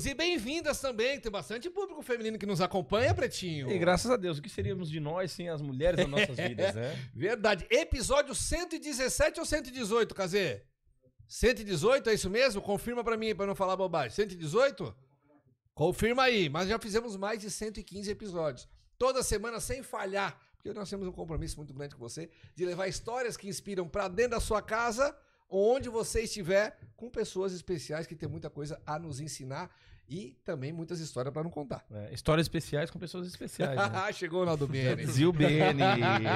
bem e bem-vindas também. Tem bastante público feminino que nos acompanha, Pretinho. E graças a Deus, o que seríamos de nós sem as mulheres nas nossas vidas, né? Verdade. Episódio 117 ou 118, KZ? 118, é isso mesmo? Confirma para mim, para não falar bobagem. 118? Confirma aí. Mas já fizemos mais de 115 episódios. Toda semana sem falhar, porque nós temos um compromisso muito grande com você de levar histórias que inspiram para dentro da sua casa onde você estiver, com pessoas especiais que tem muita coisa a nos ensinar e também muitas histórias para nos contar. É, histórias especiais com pessoas especiais. Né? Chegou o Naldo BN. Zil BN.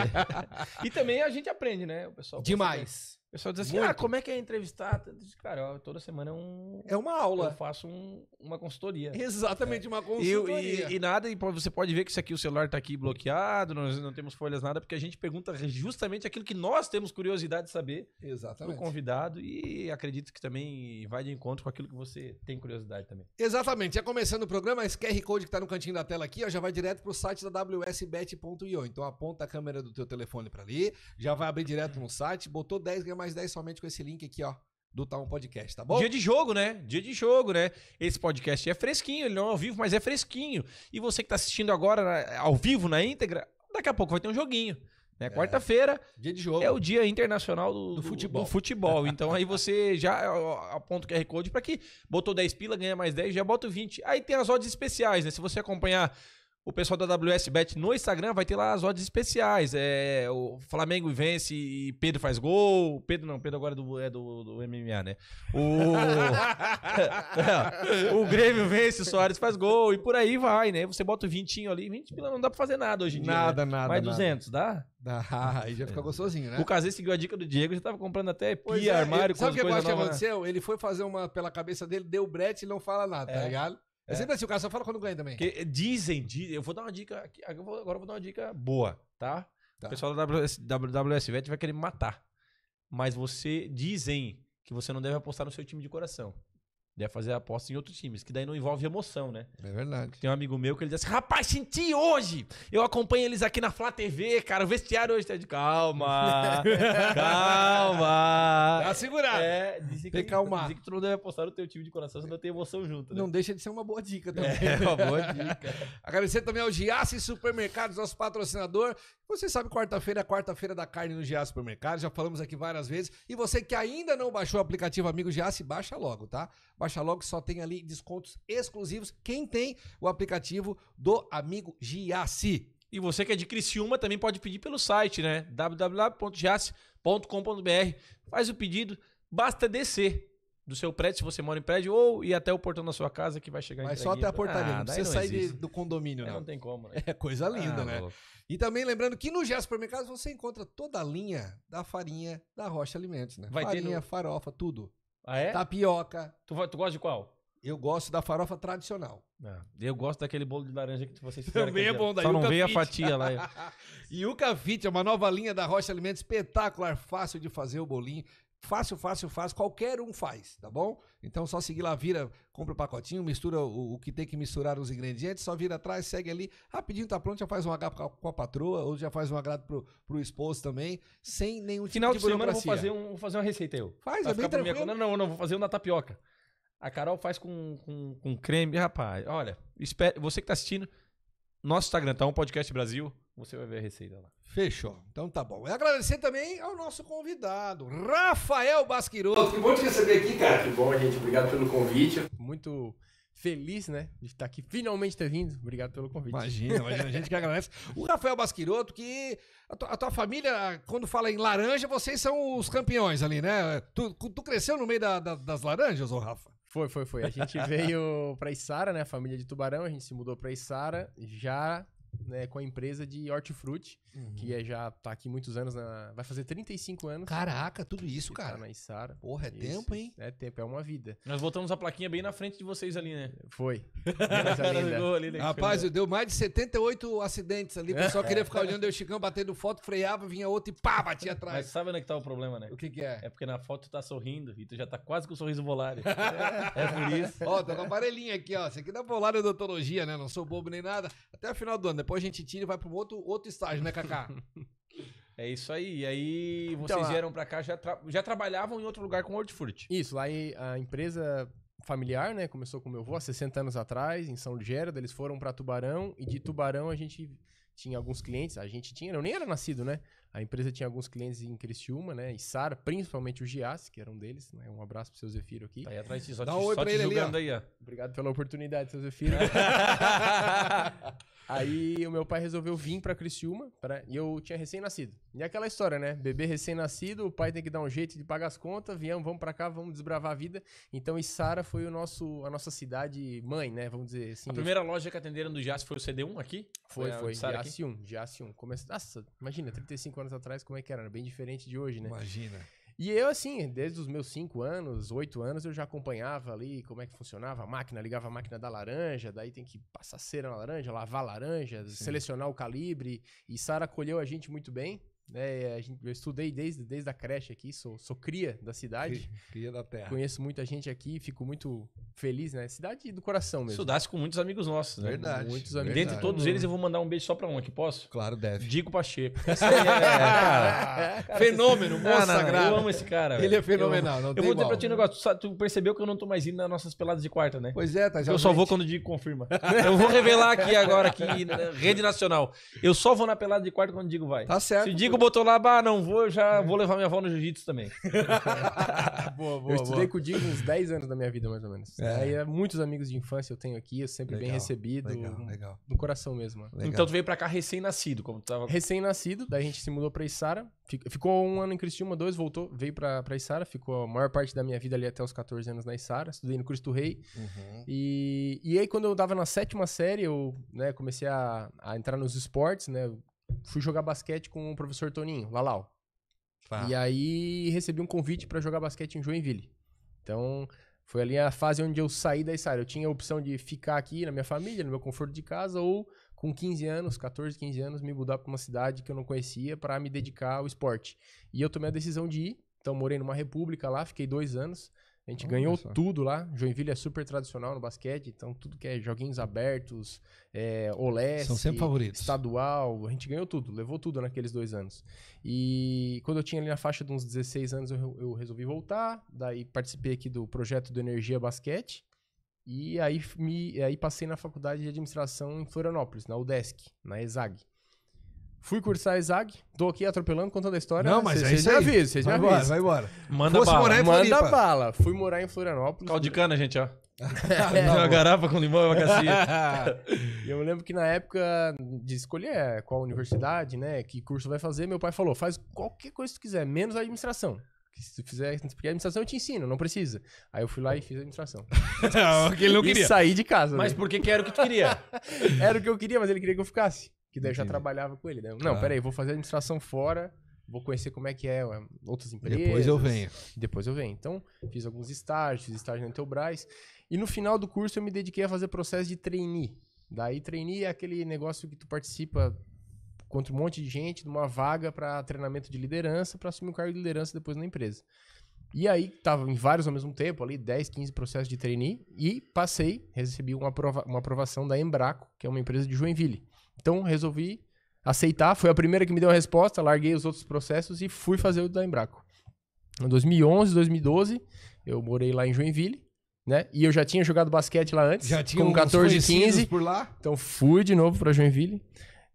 e também a gente aprende, né? O pessoal Demais pessoal diz assim, Muito. ah, como é que é entrevistar? Eu disse, cara, toda semana é um... É uma aula. Eu faço um, uma consultoria. Exatamente, é. uma consultoria. E, e, e, nada, e você pode ver que isso aqui, o celular está aqui bloqueado, nós não temos folhas, nada, porque a gente pergunta justamente aquilo que nós temos curiosidade de saber. Exatamente. Pro convidado e acredito que também vai de encontro com aquilo que você tem curiosidade também. Exatamente. Já começando o programa, esse QR Code que está no cantinho da tela aqui, ó, já vai direto pro site da WSBet.io. Então aponta a câmera do teu telefone para ali, já vai abrir direto no site, botou 10 gramas mais 10 somente com esse link aqui, ó do Taon Podcast, tá bom? Dia de jogo, né? Dia de jogo, né? Esse podcast é fresquinho, ele não é ao vivo, mas é fresquinho. E você que tá assistindo agora né, ao vivo na íntegra, daqui a pouco vai ter um joguinho. Né? É. Quarta-feira é, é o Dia Internacional do, do futebol. Do, futebol. então aí você já aponta o QR Code para que botou 10 pila, ganha mais 10, já bota o 20. Aí tem as odds especiais, né? Se você acompanhar o pessoal da WSBet no Instagram vai ter lá as odds especiais. É, o Flamengo vence e Pedro faz gol. Pedro não, Pedro agora é do, é do, do MMA, né? O, é, o Grêmio vence, o Soares faz gol e por aí vai, né? Você bota o vintinho ali. 20 pila não dá pra fazer nada hoje em dia. Né? Nada, né? nada. Mais nada. 200, dá? Dá, aí já fica gostosinho, né? O Casei seguiu a dica do Diego, já tava comprando até pia, é, armário, ele, Sabe o que eu acho que né? aconteceu? Ele foi fazer uma pela cabeça dele, deu brete e não fala nada, é. tá ligado? É, sempre é. assim, o cara só fala quando ganha também. Que, dizem, dizem, eu vou dar uma dica aqui, agora eu vou dar uma dica boa, tá? tá. O pessoal da WS, WSVET vai querer me matar. Mas você dizem que você não deve apostar no seu time de coração deve fazer aposta em outros times, que daí não envolve emoção, né? É verdade. Tem um amigo meu que ele diz assim: rapaz, senti hoje! Eu acompanho eles aqui na Flá TV, cara, o vestiário hoje tá de calma! calma! Tá segurado! É, dizem que, calmar. Dizem que tu não deve apostar no teu time de coração, senão tem emoção junto. Né? Não deixa de ser uma boa dica também. É, uma boa dica. Agradecer também ao é Giasse Supermercados, nosso patrocinador. Você sabe, quarta-feira é quarta-feira da carne no Giasse Supermercados, já falamos aqui várias vezes. E você que ainda não baixou o aplicativo Amigo Giasse, baixa logo, tá? Baixa logo, só tem ali descontos exclusivos. Quem tem o aplicativo do amigo Giassi. E você que é de Criciúma também pode pedir pelo site, né? www.giassi.com.br. Faz o pedido, basta descer do seu prédio, se você mora em prédio, ou ir até o portão da sua casa que vai chegar Mas só até a portaria, ah, não precisa sair de, do condomínio, né? não. Não tem como, né? É coisa linda, ah, né? Louco. E também lembrando que no Gé Supermercados você encontra toda a linha da farinha da Rocha Alimentos, né? Vai farinha, ter no... farofa, tudo. Ah, é? Tapioca. Tu, tu gosta de qual? Eu gosto da farofa tradicional. É. eu gosto daquele bolo de laranja que vocês fizeram. Também é bom daí. Só não veio a fatia lá. Yuca Fit é uma nova linha da Rocha Alimentos espetacular, fácil de fazer o bolinho Fácil, fácil, fácil. Qualquer um faz, tá bom? Então só seguir lá, vira, compra o pacotinho, mistura o, o que tem que misturar os ingredientes, só vira atrás, segue ali. Rapidinho tá pronto, já faz um agrado com a patroa ou já faz um agrado pro, pro esposo também, sem nenhum tipo Final de, semana eu vou fazer, um, vou fazer uma receita eu. Faz, Vai é bem tranquilo. Minha... Não, não, não, vou fazer um tapioca. A Carol faz com, com, com creme. Rapaz, olha, espera, você que tá assistindo, nosso Instagram tá um podcast Brasil. Você vai ver a receita lá. Fechou. Então tá bom. E agradecer também ao nosso convidado, Rafael Basquiroto. Que bom te receber aqui, cara. Que bom, gente. Obrigado pelo convite. Muito feliz, né, de estar aqui, finalmente ter vindo. Obrigado pelo convite. Imagina, imagina, a gente que agradece. O Rafael Basquiroto, que a tua, a tua, família, quando fala em laranja, vocês são os campeões ali, né? Tu, tu cresceu no meio da, da, das laranjas, ô Rafa? Foi, foi, foi. A gente veio para Içara, né, família de Tubarão, a gente se mudou para Içara, já né, com a empresa de hortifruti, uhum. que é, já tá aqui muitos anos, na, vai fazer 35 anos. Caraca, tudo isso, tá cara. Tá na Isara. Porra, é isso, tempo, hein? É tempo, é uma vida. Nós voltamos a plaquinha bem na frente de vocês ali, né? Foi. ali, né? Rapaz, eu deu mais de 78 acidentes ali, o pessoal é. queria ficar olhando eu chicão, batendo foto, freava, vinha outro e pá, batia atrás. Mas sabe onde é que tá o problema, né? O que que é? É porque na foto tu tá sorrindo e tu já tá quase com o sorriso volado. é por isso. Ó, tá com um aparelhinho aqui, ó. Isso aqui dá volário odontologia, né? Não sou bobo nem nada. Até o final do ano, depois a gente tira e vai para um outro, outro estágio, né, Kaká? é isso aí. E aí então, vocês então, vieram para cá, já, tra já trabalhavam em outro lugar com o hortifruti? Isso, lá a empresa familiar, né? Começou com meu avô há 60 anos atrás, em São Ligero, eles foram para Tubarão e de Tubarão a gente tinha alguns clientes, a gente tinha, eu nem era nascido, né? A empresa tinha alguns clientes em Criciúma, né? E Sara, principalmente o Gias, que era um deles, né? Um abraço pro seu Zefiro aqui. Tá aí atrás de só Dá te, um oi só pra ele ali, ó. aí, ó. Obrigado pela oportunidade, seu Zefiro. aí o meu pai resolveu vir pra Criciúma pra... e eu tinha recém-nascido. E é aquela história, né? Bebê recém-nascido, o pai tem que dar um jeito de pagar as contas, viemos, vamos pra cá, vamos desbravar a vida. Então Sara foi o nosso, a nossa cidade mãe, né? Vamos dizer assim. A primeira loja que atenderam do Gias foi o CD1 aqui? Foi, é, foi. foi Gias 1, Gias 1. Come... Nossa, imagina, 35 anos anos atrás, como é que era? Era bem diferente de hoje, né? Imagina. E eu, assim, desde os meus 5 anos, 8 anos, eu já acompanhava ali como é que funcionava a máquina, ligava a máquina da laranja, daí tem que passar cera na laranja, lavar a laranja, Sim. selecionar o calibre. E Sara colheu a gente muito bem né a gente, eu estudei desde, desde a creche aqui, sou, sou cria da cidade. Cria da terra. Conheço muita gente aqui, fico muito feliz, né? Cidade do coração mesmo. Estudasse com muitos amigos nossos, né? Verdade. Muitos amigos. Verdade. Dentre todos eles, eu vou mandar um beijo só pra um aqui, posso? Claro, deve. Digo Pacheco. É, ah, fenômeno, nossa Eu amo esse cara. Ele é velho. é fenomenal, não Eu, vou dizer pra ti um negócio, tu, sabe, tu, percebeu que eu não tô mais indo nas nossas peladas de quarta, né? Pois é, tá já. Eu só vou quando o Digo confirma. eu vou revelar aqui agora, aqui, rede nacional. Eu só vou na pelada de quarta quando o Digo vai. Tá certo. Se Digo nego botou lá, bah, não vou, já é. vou levar minha avó no jiu-jitsu também. boa, boa, eu estudei boa. com o Digo uns 10 anos da minha vida, mais ou menos. É. é muitos amigos de infância eu tenho aqui, eu sempre legal, bem recebido. Legal, legal. No coração mesmo. Né? Legal. Então tu veio pra cá recém-nascido, como tu tava... Recém-nascido, daí a gente se mudou pra Isara. Ficou um ano em Criciúma, dois, voltou, veio pra, pra Isara. Ficou a maior parte da minha vida ali até os 14 anos na Isara. Estudei no Cristo Rei. Uhum. E, e aí quando eu tava na sétima série, eu né, comecei a, a entrar nos esportes, né? fui jogar basquete com o professor Toninho, Lalau. Ah. Tá. E aí recebi um convite para jogar basquete em Joinville. Então, foi ali a fase onde eu saí da Isara. Eu tinha a opção de ficar aqui na minha família, no meu conforto de casa, ou com 15 anos, 14, 15 anos, me mudar para uma cidade que eu não conhecia para me dedicar ao esporte. E eu tomei a decisão de ir. Então, morei numa república lá, fiquei dois anos. A gente Vamos ganhou tudo lá. Joinville é super tradicional no basquete, então tudo que é joguinhos abertos, é, São sempre favoritos. estadual, a gente ganhou tudo, levou tudo naqueles dois anos. E quando eu tinha ali na faixa de uns 16 anos, eu, eu resolvi voltar, daí participei aqui do projeto do Energia Basquete, e aí, me, aí passei na faculdade de administração em Florianópolis, na UDESC, na ESAG. Fui cursar ESAG, tô aqui atropelando, contando a história. Não, mas cê, é isso aí. avisam, vocês me avisam. Vai embora, vai embora. Manda Fosse bala. Morar em Manda bala. Fui morar em Florianópolis. Cal de cana, gente, ó. é, uma garapa com limão e macacia. e eu lembro que na época de escolher é, qual universidade, né, que curso vai fazer, meu pai falou, faz qualquer coisa que tu quiser, menos a administração se fizer, porque a administração eu te ensino, não precisa. Aí eu fui lá e fiz a administração. É que ele não queria. E saí de casa. Mas né? porque que era o que tu queria? era o que eu queria, mas ele queria que eu ficasse que daí eu já trabalhava com ele. Né? Não, claro. peraí, vou fazer administração fora, vou conhecer como é que é outras empresas. Depois eu venho. Depois eu venho. Então, fiz alguns estágios, fiz estágio na Intelbras. E no final do curso eu me dediquei a fazer processo de trainee. Daí trainee é aquele negócio que tu participa contra um monte de gente numa vaga para treinamento de liderança, para assumir um cargo de liderança depois na empresa. E aí tava em vários ao mesmo tempo, ali 10, 15 processos de trainee e passei, recebi uma, aprova uma aprovação da Embraco, que é uma empresa de Joinville. Então resolvi aceitar, foi a primeira que me deu a resposta, larguei os outros processos e fui fazer o da Embraco. Em 2011, 2012, eu morei lá em Joinville, né? E eu já tinha jogado basquete lá antes, já tinha com 14, 15. Por lá. Então fui de novo para Joinville.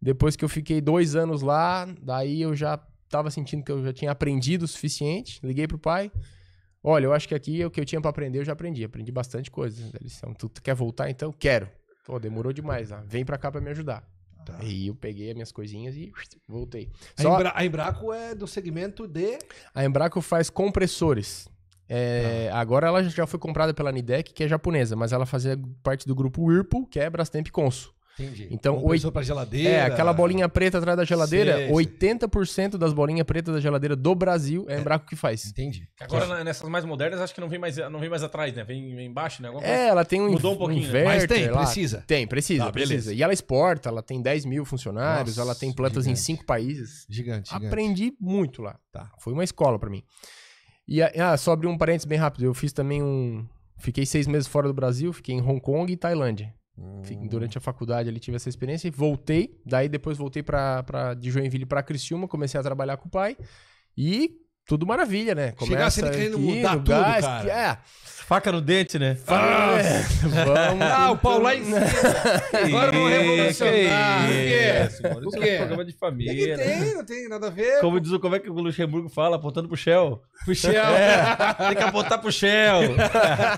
Depois que eu fiquei dois anos lá, daí eu já estava sentindo que eu já tinha aprendido o suficiente. Liguei pro pai. Olha, eu acho que aqui é o que eu tinha para aprender, eu já aprendi. Aprendi bastante coisa. Eles são, tu, quer voltar então? Quero. Pô, demorou demais lá. Ah, vem para cá para me ajudar. Tá. E eu peguei as minhas coisinhas e voltei. Só... A, Embra a Embraco é do segmento de. A Embraco faz compressores. É, ah. Agora ela já foi comprada pela Nidec, que é japonesa, mas ela fazia parte do grupo Whirlpool, que é Brastemp Consul. Entendi. Então, Compressor oit... geladeira. É, aquela bolinha preta atrás da geladeira, sei, 80% das bolinhas pretas da geladeira do Brasil é, é. Embraco que faz. Entendi. Agora, é. nessas mais modernas, acho que não vem mais, não vem mais atrás, né? Vem, vem embaixo, né? Alguma é, ela tem um, mudou um, pouquinho, né? inverter, Mas tem, precisa. Tem, precisa, tá, precisa. Beleza. E ela exporta, ela tem 10 mil funcionários, Nossa, ela tem plantas gigante. em cinco países. Gigante, Aprendi muito lá. Tá. Foi uma escola para mim. E, ah, só abrir um parênteses bem rápido. Eu fiz também um... Fiquei seis meses fora do Brasil, fiquei em Hong Kong e Tailândia. Hum. Durante a faculdade ali tive essa experiência e voltei. Daí depois voltei pra, pra, de Joinville para Criciúma, comecei a trabalhar com o pai. E tudo maravilha, né? Começa Chegasse ele querendo aqui, mudar tudo, cara. é. Faca no dente, né? Ah, é. Vamos. Ah, o pau lá em cima. Agora vamos revolucionar. Por quê? Por quê? É, é um programa de família. Que que né? tem, não tem nada a ver. Como, diz, como é que o Luxemburgo fala? Apontando pro Shell. Pro Shell. É. tem que apontar pro Shell.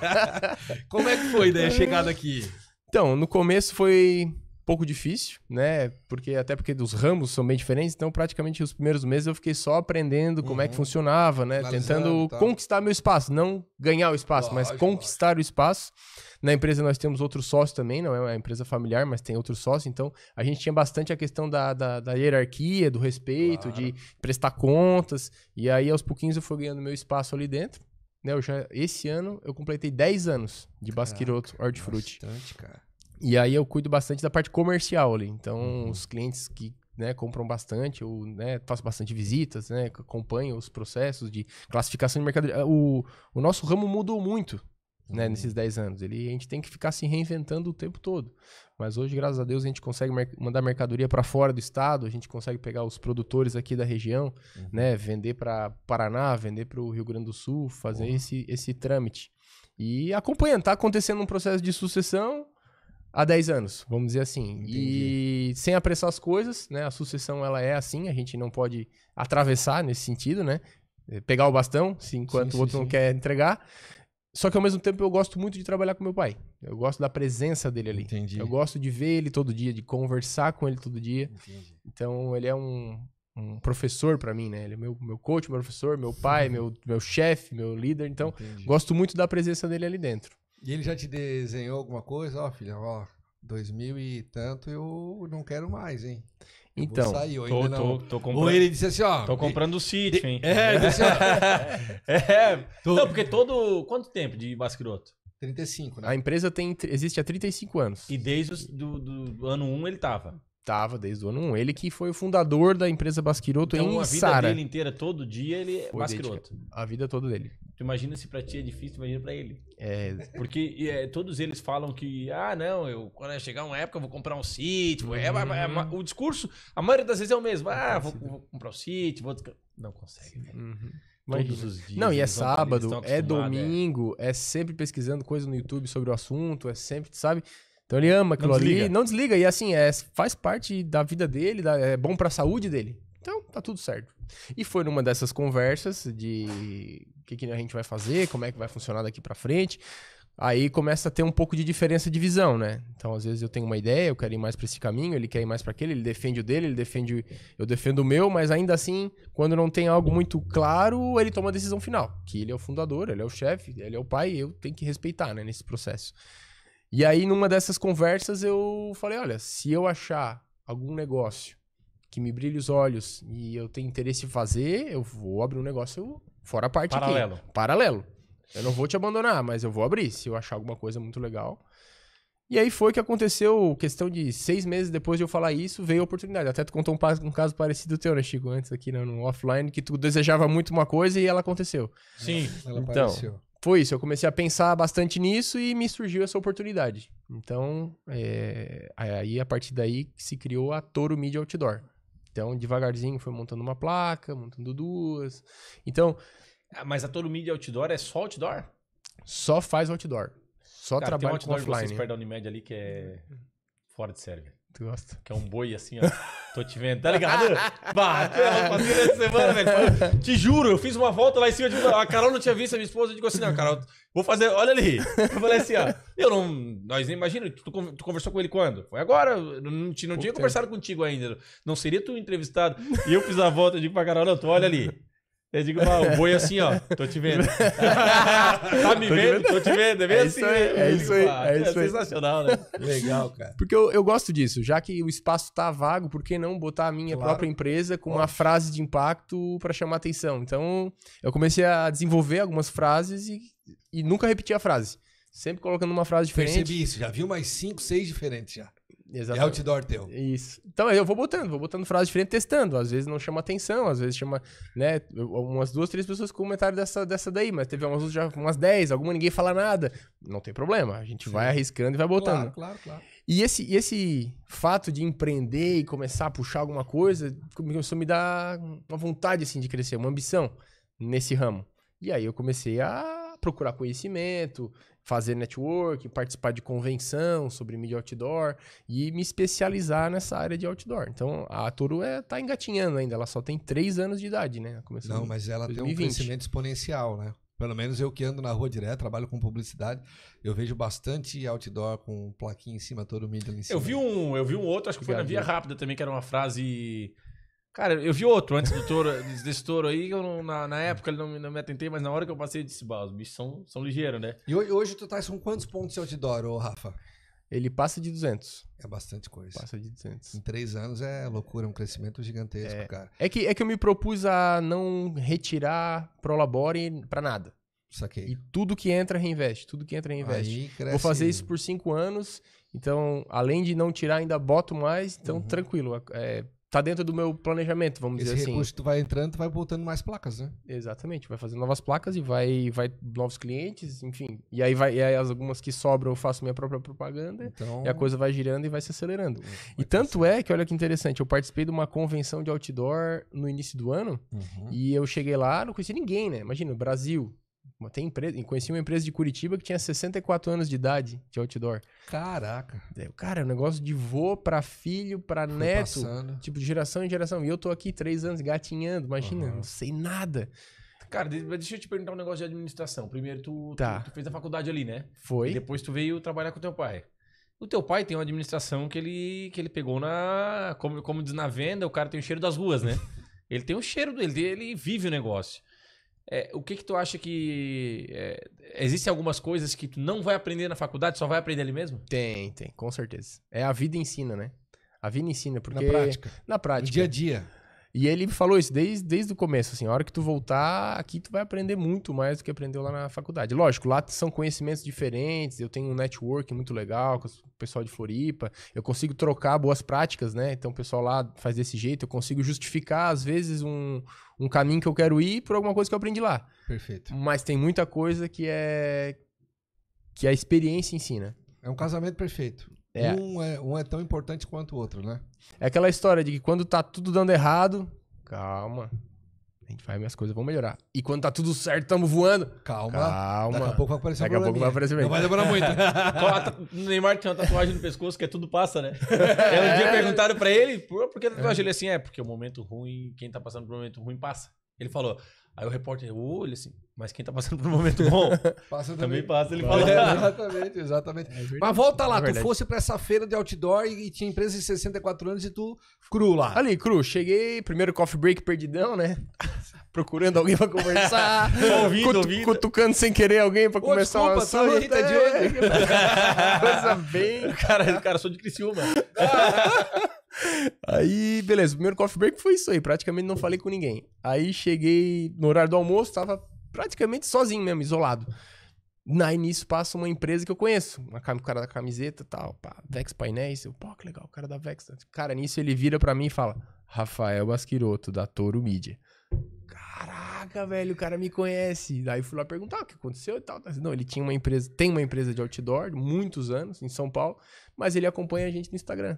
como é que foi daí né, a chegada aqui? Então, no começo foi um pouco difícil, né? Porque até porque os ramos são bem diferentes, então praticamente os primeiros meses eu fiquei só aprendendo uhum. como é que uhum. funcionava, né? Tentando tá. conquistar meu espaço, não ganhar o espaço, lógico, mas conquistar lógico. o espaço. Na empresa nós temos outros sócios também, não é uma empresa familiar, mas tem outros sócios, então a gente tinha bastante a questão da, da, da hierarquia, do respeito, claro. de prestar contas, e aí aos pouquinhos eu fui ganhando meu espaço ali dentro. Né, eu já, esse ano eu completei 10 anos de Basquiroto Hortifruti. Bastante, cara. E aí eu cuido bastante da parte comercial ali. Então, uhum. os clientes que né, compram bastante, eu né, faço bastante visitas, né, acompanho os processos de classificação de mercadoria. Ah, o, o nosso ramo mudou muito né, uhum. nesses 10 anos. Ele, a gente tem que ficar se reinventando o tempo todo. Mas hoje, graças a Deus, a gente consegue mer mandar mercadoria para fora do estado, a gente consegue pegar os produtores aqui da região, uhum. né, vender para Paraná, vender para o Rio Grande do Sul, fazer uhum. esse, esse trâmite. E acompanhando, está acontecendo um processo de sucessão há 10 anos, vamos dizer assim. Entendi. E sem apressar as coisas, né? A sucessão ela é assim, a gente não pode atravessar nesse sentido, né? É, pegar o bastão, se enquanto sim, o outro sim, não quer entregar. Só que ao mesmo tempo eu gosto muito de trabalhar com meu pai. Eu gosto da presença dele ali. Entendi. Eu gosto de ver ele todo dia, de conversar com ele todo dia. Entendi. Então ele é um, um professor para mim, né? Ele é meu, meu coach, meu professor, meu Sim. pai, meu, meu chefe, meu líder. Então Entendi. gosto muito da presença dele ali dentro. E ele já te desenhou alguma coisa? Ó, oh, filha, ó, oh, dois mil e tanto eu não quero mais, hein? Eu então, sair, ou, tô, tô, tô comprando, ou ele disse assim, ó. Tô comprando o sítio, hein? É, disse, assim, ó, é. Tô... Não, porque todo. Quanto tempo de Basquiroto? 35, né? A empresa tem, existe há 35 anos. E desde o do, do ano 1 ele tava. Tava desde o ano 1. Ele que foi o fundador da empresa Basquiroto então, em a vida Sara. dele inteira, todo dia, ele é Basquiroto. A vida toda dele. Tu imagina se pra ti é difícil, imagina pra ele. É. Porque é, todos eles falam que, ah, não, eu, quando chegar uma época eu vou comprar um sítio. É, uhum. é, é, o discurso, a maioria das vezes é o mesmo. Ah, é vou, vou comprar um sítio, vou... Não consegue, né? Todos os dias. Não, e é sábado, é, é domingo, é sempre pesquisando coisa no YouTube sobre o assunto, é sempre, sabe? Então ele ama aquilo não ali, desliga. não desliga. E assim, é, faz parte da vida dele, da, é bom para a saúde dele. Então, tá tudo certo. E foi numa dessas conversas de o que, que a gente vai fazer, como é que vai funcionar daqui para frente. Aí começa a ter um pouco de diferença de visão, né? Então, às vezes eu tenho uma ideia, eu quero ir mais para esse caminho, ele quer ir mais para aquele, ele defende o dele, ele defende, eu defendo o meu, mas ainda assim, quando não tem algo muito claro, ele toma a decisão final, que ele é o fundador, ele é o chefe, ele é o pai, eu tenho que respeitar, né, nesse processo. E aí, numa dessas conversas, eu falei: olha, se eu achar algum negócio que me brilhe os olhos e eu tenho interesse em fazer, eu vou abrir um negócio fora a parte Paralelo. Aqui. Paralelo. Eu não vou te abandonar, mas eu vou abrir se eu achar alguma coisa muito legal. E aí foi que aconteceu, questão de seis meses depois de eu falar isso, veio a oportunidade. Até tu contou um, caso parecido teu, né, Chico? Antes aqui né, no offline, que tu desejava muito uma coisa e ela aconteceu. Sim. Ela então, foi isso. Eu comecei a pensar bastante nisso e me surgiu essa oportunidade. Então, é, aí a partir daí se criou a Toro Media Outdoor. Então, devagarzinho foi montando uma placa, montando duas. Então. Ah, mas a Toro Media Outdoor é só outdoor? Só faz outdoor. Só Cara, trabalha tem um outdoor com offline. Vocês perto da Unimed ali que é fora de série. Tu gosta. Que é um boi assim, ó. Tô te vendo, tá ligado? bah, passei essa semana, velho. Te juro, eu fiz uma volta lá em cima A Carol não tinha visto a minha esposa. Eu digo assim, não, Carol, vou fazer. Olha ali. Eu falei assim, ó. Eu não. Nós nem imagina, tu, tu, conversou com ele quando? Foi agora. Não, não tinha conversado contigo ainda. Não seria tu entrevistado. E eu fiz a volta, eu digo pra Carol, não, tu olha ali. Eu digo, o boi é assim, ó, tô te vendo. tá me tô vendo? Tô te vendo, é bem é assim. Isso aí, é, é isso aí, é, é isso aí. sensacional, né? Legal, cara. Porque eu, eu gosto disso, já que o espaço tá vago, por que não botar a minha claro. própria empresa com uma frase de impacto para chamar atenção? Então, eu comecei a desenvolver algumas frases e, e nunca repeti a frase. Sempre colocando uma frase diferente. Percebi isso, já vi umas 5, 6 diferentes já. Exatamente. É outdoor teu. Isso. Então eu vou botando, vou botando frase diferentes, testando. Às vezes não chama atenção, às vezes chama, né? Umas duas, três pessoas comentaram dessa, dessa daí, mas teve umas, já, umas dez, alguma ninguém fala nada. Não tem problema, a gente Sim. vai arriscando e vai botando. Claro, claro, claro. E esse, esse fato de empreender e começar a puxar alguma coisa começou a me dar uma vontade, assim, de crescer, uma ambição nesse ramo. E aí eu comecei a procurar conhecimento, fazer network, participar de convenção sobre mídia outdoor e me especializar nessa área de outdoor. Então a Toro é, tá engatinhando ainda, ela só tem três anos de idade, né? Começou Não, mas ela 2020. tem um crescimento exponencial, né? Pelo menos eu que ando na rua direto, trabalho com publicidade, eu vejo bastante outdoor com plaquinha em cima, todo mídia em cima. Eu vi um, eu vi um outro, acho que foi na Via Rápida também, que era uma frase Cara, eu vi outro antes do touro, desse touro aí, eu não, na, na época ele não, não, me atentei, mas na hora que eu passei, eu disse, os bichos são, são ligeiros, né? E hoje tu tá com quantos pontos de outdoor, ô Rafa? Ele passa de 200. É bastante coisa. Passa de 200. Em três anos é loucura, é um crescimento gigantesco, é, cara. É que, é que eu me propus a não retirar Prolabore pra nada. Saquei. E tudo que entra, reinveste. Tudo que entra, reinveste. Vou fazer isso por cinco anos. Então, além de não tirar, ainda boto mais. Então, uhum. tranquilo. É, tá dentro do meu planejamento, vamos Esse dizer assim. Esse recurso que tu vai entrando, tu vai botando mais placas, né? Exatamente, vai fazendo novas placas e vai, vai novos clientes, enfim. E aí vai e aí as algumas que sobram eu faço minha própria propaganda então... e a coisa vai girando e vai se acelerando. Vai e tanto é que, olha que interessante, eu participei de uma convenção de outdoor no início do ano uhum. e eu cheguei lá, não conheci ninguém, né? Imagina, Brasil, tem empresa, conheci uma empresa de Curitiba que tinha 64 anos de idade de outdoor. Caraca. É, cara, é um negócio de vô para filho, para neto, passando. tipo, de geração em geração. E eu tô aqui três anos gatinhando, imagina, uhum. não sei nada. Cara, deixa eu te perguntar um negócio de administração. Primeiro, tu, tá. tu, tu fez a faculdade ali, né? Foi. E depois tu veio trabalhar com teu pai. O teu pai tem uma administração que ele, que ele pegou na. Como, como diz na venda, o cara tem o cheiro das ruas, né? ele tem o cheiro dele, ele vive o negócio. É, o que que tu acha que... É, existem algumas coisas que tu não vai aprender na faculdade, só vai aprender ali mesmo? Tem, tem, com certeza. É a vida ensina, né? A vida ensina, porque... Na prática. Na prática. No dia a dia. E ele falou isso desde, desde o começo, assim, a hora que tu voltar aqui, tu vai aprender muito mais do que aprendeu lá na faculdade. Lógico, lá são conhecimentos diferentes, eu tenho um network muito legal com o pessoal de Floripa, eu consigo trocar boas práticas, né? Então o pessoal lá faz desse jeito, eu consigo justificar, às vezes, um, um caminho que eu quero ir por alguma coisa que eu aprendi lá. Perfeito. Mas tem muita coisa que é que a experiência ensina. É um casamento perfeito. É. Um, é, um é tão importante quanto o outro, né? É aquela história de que quando tá tudo dando errado, calma, a gente faz minhas coisas, vão melhorar. E quando tá tudo certo, estamos voando. Calma. Calma. Daqui a pouco vai aparecer Daqui a pouco vai aparecer mesmo. Não vai demorar muito. o Neymar tem uma tatuagem no pescoço que é tudo passa, né? É. Um dia é. perguntaram pra ele, por, por que a é. tatuagem? Ele assim, é porque o momento ruim, quem tá passando por um momento ruim passa. Ele falou. Aí o repórter, olha assim, mas quem tá passando por um momento bom, passa também. também. passa, ele fala. É, exatamente, exatamente. É Mas volta é lá, é tu fosse pra essa feira de outdoor e, e tinha empresa de 64 anos e tu cru lá. Ali, cru, cheguei, primeiro coffee break perdidão, né? Procurando alguém pra conversar. ouvindo, cutu ouvindo. Cutucando sem querer alguém pra Ô, conversar desculpa, tá, uma sala. Tá de hoje. É. Coisa bem. Cara, cara, sou de Criciúma. Aí, beleza, o primeiro coffee break foi isso aí. Praticamente não falei com ninguém. Aí cheguei no horário do almoço, tava praticamente sozinho mesmo, isolado. Na início passa uma empresa que eu conheço, uma, o cara da camiseta tal, pá, Vex Painéis, pô, que legal, o cara da Vex. Né? Cara, nisso ele vira para mim e fala, Rafael Basquiroto, da Toro Media. Caraca, velho, o cara me conhece. Daí fui lá perguntar ah, o que aconteceu e tal. Não, ele tinha uma empresa, tem uma empresa de outdoor, muitos anos, em São Paulo, mas ele acompanha a gente no Instagram.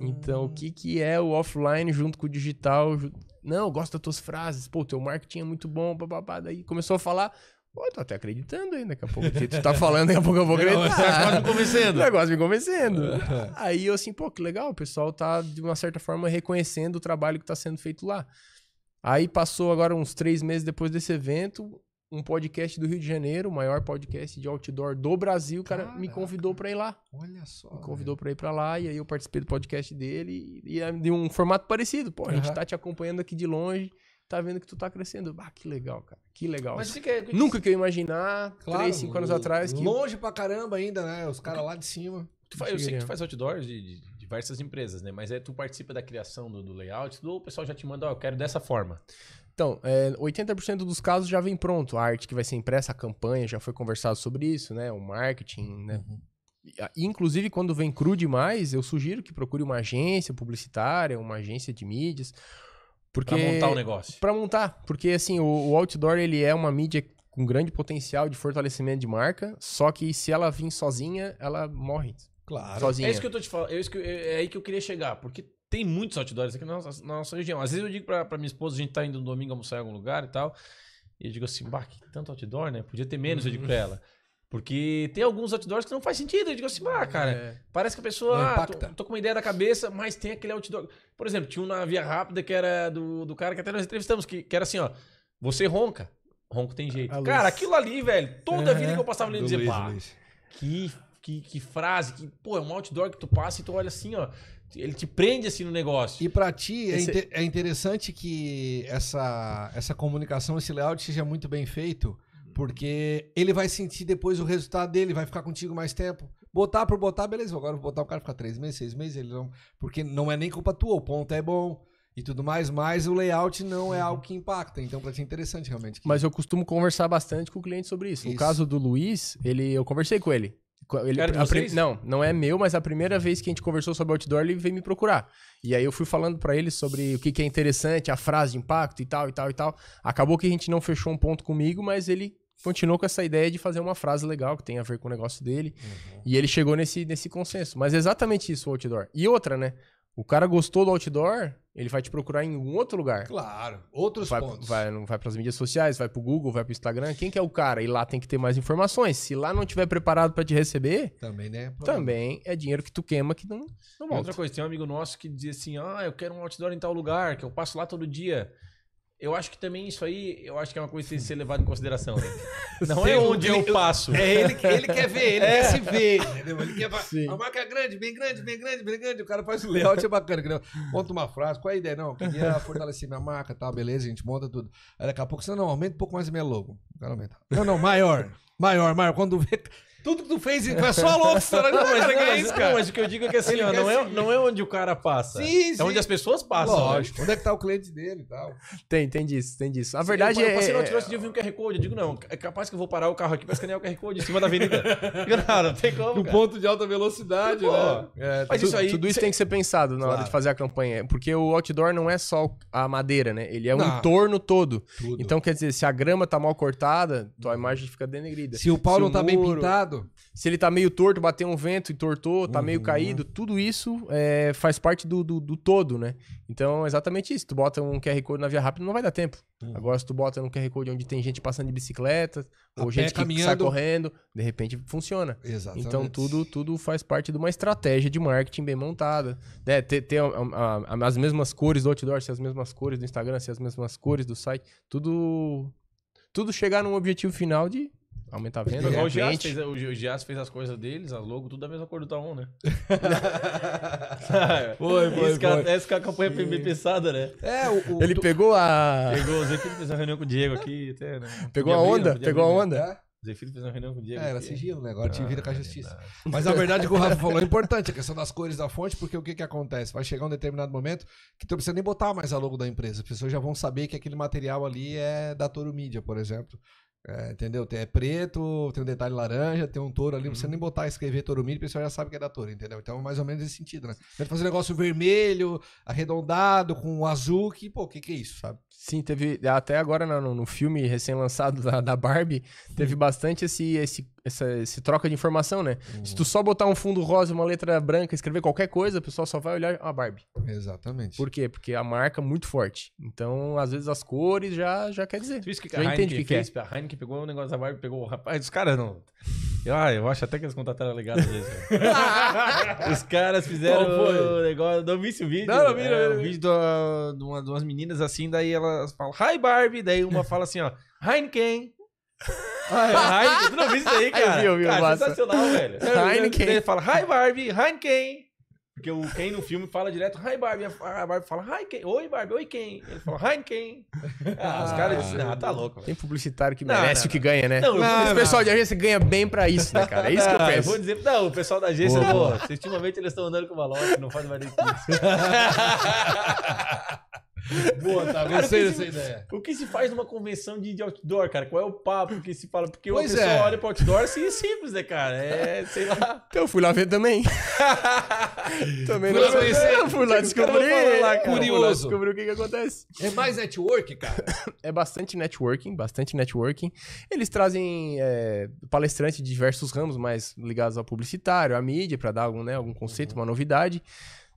Então, o que, que é o offline junto com o digital? Não, gosto das tuas frases, pô, teu marketing é muito bom, papapá. Daí começou a falar, Pô, tô até acreditando ainda, daqui a pouco. Se tu tá falando, daqui a pouco eu vou acreditar. Não, tá negócio me convencendo. O negócio me convencendo. Aí eu assim, pô, que legal, o pessoal tá, de uma certa forma, reconhecendo o trabalho que tá sendo feito lá. Aí passou agora uns três meses depois desse evento, um podcast do Rio de Janeiro, o maior podcast de outdoor do Brasil, o cara Caraca. me convidou para ir lá. Olha só. Me convidou para ir para lá e aí eu participei do podcast dele e, e é de um formato parecido, pô, a uhum. gente tá te acompanhando aqui de longe, tá vendo que tu tá crescendo. Ah, que legal, cara. Que legal. Mas que é? Nunca que, eu eu imaginar, claro, 3, 5 anos atrás, que longe pra caramba ainda, né? Os caras lá de cima. Tu faz, eu sei que tu faz outdoor de, de diversas empresas, né? Mas é tu participa da criação do, do layout, ou o pessoal já te manda, ó, oh, eu quero dessa forma. Então, é, 80% dos casos já vem pronto. A arte que vai ser impressa, a campanha, já foi conversado sobre isso, né? O marketing, né? Uhum. Ah, inclusive, quando vem cru demais, eu sugiro que procure uma agência publicitária, uma agência de mídias. Porque... Pra montar o negócio. Pra montar. Porque, assim, o, o outdoor, ele é uma mídia com grande potencial de fortalecimento de marca, só que se ela vir sozinha, ela morre. Claro. Sozinha. É isso que eu tô te falando. É, isso que, é, é aí que eu queria chegar. Porque tem muitos outdoors aqui na nossa, na nossa região. Às vezes eu digo pra, pra minha esposa, a gente tá indo no domingo almoçar em algum lugar e tal. E eu digo assim, bah, que tanto outdoor, né? Podia ter menos, eu digo pra ela. Porque tem alguns outdoors que não faz sentido. Eu digo assim, bah cara, é. parece que a pessoa. Ah, tô, tô, com uma ideia da cabeça, mas tem aquele outdoor. Por exemplo, tinha um na Via Rápida que era do, do cara que até nós entrevistamos, que, que era assim, ó. Você ronca. Ronco tem jeito. cara, aquilo ali, velho, toda é. vida que eu passava ali eu dizia, Luiz, Luiz. Que, que, que frase, que, pô, é um outdoor que tu passa e tu olha assim, ó ele te prende assim no negócio. E para ti é esse... é, inter é, interessante que essa, essa comunicação, esse layout seja muito bem feito, porque ele vai sentir depois o resultado dele, vai ficar contigo mais tempo. Botar por botar, beleza, agora vou botar o cara ficar três meses, seis meses, ele não. Porque não é nem culpa tua, o ponto é bom e tudo mais, mas o layout não é algo que impacta. Então, para ti é interessante realmente. Que... Mas eu costumo conversar bastante com o cliente sobre isso. isso. No caso do Luiz, ele, eu conversei com ele. Ele, não, não é meu, mas a primeira vez que a gente conversou sobre outdoor, ele veio me procurar. E aí eu fui falando para ele sobre o que, que é interessante, a frase de impacto e tal, e tal, e tal. Acabou que a gente não fechou um ponto comigo, mas ele continuou com essa ideia de fazer uma frase legal que tem a ver com o negócio dele. Uhum. E ele chegou nesse, nesse consenso. Mas é exatamente isso, o outdoor. E outra, né? O cara gostou do outdoor, ele vai te procurar em um outro lugar. Claro, outros vai, pontos. Vai, vai para as mídias sociais, vai para o Google, vai para o Instagram. Quem que é o cara? E lá tem que ter mais informações. Se lá não tiver preparado para te receber, também, né? Também é dinheiro que tu queima que não, não volta. Outra coisa, tem um amigo nosso que dizia assim, ah, eu quero um outdoor em tal lugar, que eu passo lá todo dia. Eu acho que também isso aí, eu acho que é uma coisa que tem que ser levada em consideração. Né? Não Sei é onde eu, passo. É ele, ele quer ver, ele é. quer se ver, entendeu? Ele quer Sim. marca é grande, bem grande, bem grande, bem grande. O cara faz o layout, é bacana. Entendeu? Monta uma frase, qual é a ideia? Não, queria fortalecer minha marca, tal, tá, beleza, a gente monta tudo. Aí daqui a pouco, você não, aumenta um pouco mais a minha logo. Cara, aumenta. Não, não, maior, maior, maior. Quando vê, tudo que tu fez é só a louca estourando. Não, mas, cara, não, é isso, cara. Não, mas o que eu digo é que assim, ó, não, é, não é onde o cara passa. Sim, é onde as pessoas passam. Lógico. Né? Onde é que tá o cliente dele e tal. Tem entendi isso, entendi isso. A verdade eu, é. Eu passei é, no é, outdoor dia, eu vi um QR Code. Eu digo, não, é capaz que eu vou parar o carro aqui pra escanear o QR Code em cima da avenida. não, tem como. No cara. ponto de alta velocidade, né? É, tá mas tu, isso aí. Tudo isso cê... tem que ser pensado na claro. hora de fazer a campanha. Porque o outdoor não é só a madeira, né? Ele é o entorno todo. Tudo. Então, quer dizer, se a grama tá mal cortada, tua imagem fica denegrida. Se o pau não tá muro... bem pintado se ele tá meio torto, bateu um vento e tortou, tá uhum. meio caído, tudo isso é, faz parte do, do, do, todo, né? Então, é exatamente isso. Tu bota um QR Code na via rápida, não vai dar tempo. Uhum. Agora, se tu bota um QR Code onde tem gente passando de bicicleta, A tá ou gente caminhando. que sai correndo, de repente funciona. Exatamente. Então, tudo, tudo faz parte de uma estratégia de marketing bem montada. Né? Ter, ter as mesmas cores do outdoor, se as mesmas cores do Instagram, se as mesmas cores do site, tudo... Tudo chegar num objetivo final de aumentar a venda. o Gias fez, o Gias fez as coisas deles, as logo, tudo da mesma cor do Taon, né? foi, foi, esse foi. Essa campanha foi bem pensada, né? É, o, o Ele tu... pegou a. Pegou, o Zé fez uma reunião com o Diego aqui, até, né? Pegou a onda? Abrir, pegou abrir. a onda? É? O Zé fez uma reunião com o Diego. É, era sigilo, né? Agora ah, tinha vida com a ah, é justiça. É Mas a verdade é que o Rafa falou é importante, a questão das cores da fonte, porque o que que acontece? Vai chegar um determinado momento que tu não precisa nem botar mais a logo da empresa. As pessoas já vão saber que aquele material ali é da Toro Mídia, por exemplo. É, entendeu? Tem, é preto, tem um detalhe laranja, tem um touro ali. Uhum. Você nem botar escrever touro milho, o pessoal já sabe que é da touro, entendeu? Então é mais ou menos esse sentido, né? Tenta fazer um negócio vermelho, arredondado, com azul, que, pô, o que, que é isso, sabe? Sim, teve. Até agora né, no, no filme recém-lançado da, da Barbie, teve bastante esse, esse essa, esse troca de informação, né? Uhum. Se tu só botar um fundo rosa, uma letra branca, escrever qualquer coisa, o pessoal só vai olhar a Barbie. Exatamente. Por quê? Porque a marca é muito forte. Então, às vezes, as cores já, já quer dizer. Tu isso que já a entende que, que é. fez, é. A Heineken pegou o negócio da Barbie, pegou o rapaz. Os caras não... Ah, eu acho até que eles contrataram legal às vezes. Os caras fizeram o negócio. Não vi esse vídeo. Não, não vi, não, é, não, Um vídeo de, uma, de umas meninas assim, daí elas falam, Hi Barbie. Daí uma fala assim, ó, Heineken. Heineken, tu não viu isso aí, cara? Eu vi, eu vi, cara, sensacional, velho. É Heineken. Ele fala, hi Barbie, Heineken. Porque o Ken no filme fala direto, hi Barbie. A Barbie fala, hi Ken. Oi Barbie, oi Ken. Ele fala, Heineken. Ah, os caras dizem, ah, tá ah, louco. Velho. Tem publicitário que merece não, não, o que ganha, né? Não, o pessoal de agência ganha bem pra isso, né, cara? É isso que eu ah, penso. Eu vou dizer, não, o pessoal da agência, pô, ultimamente eles estão andando com uma loja, não faz mais nem isso. Boa, tá? Gostei dessa ideia. O que se faz numa convenção de, de outdoor, cara? Qual é o papo que se fala? Porque pois uma pessoa é. olha pro outdoor assim é simples, né, cara? É, sei lá. Então eu fui lá ver também. também fui não sei. Conhecer. Eu fui lá descobrir. Lá, é, Curioso. Descobrir o que, que acontece. É mais network, cara? é bastante networking, bastante networking. Eles trazem é, palestrantes de diversos ramos, mais ligados ao publicitário, à mídia, para dar algum, né, algum conceito, uhum. uma novidade.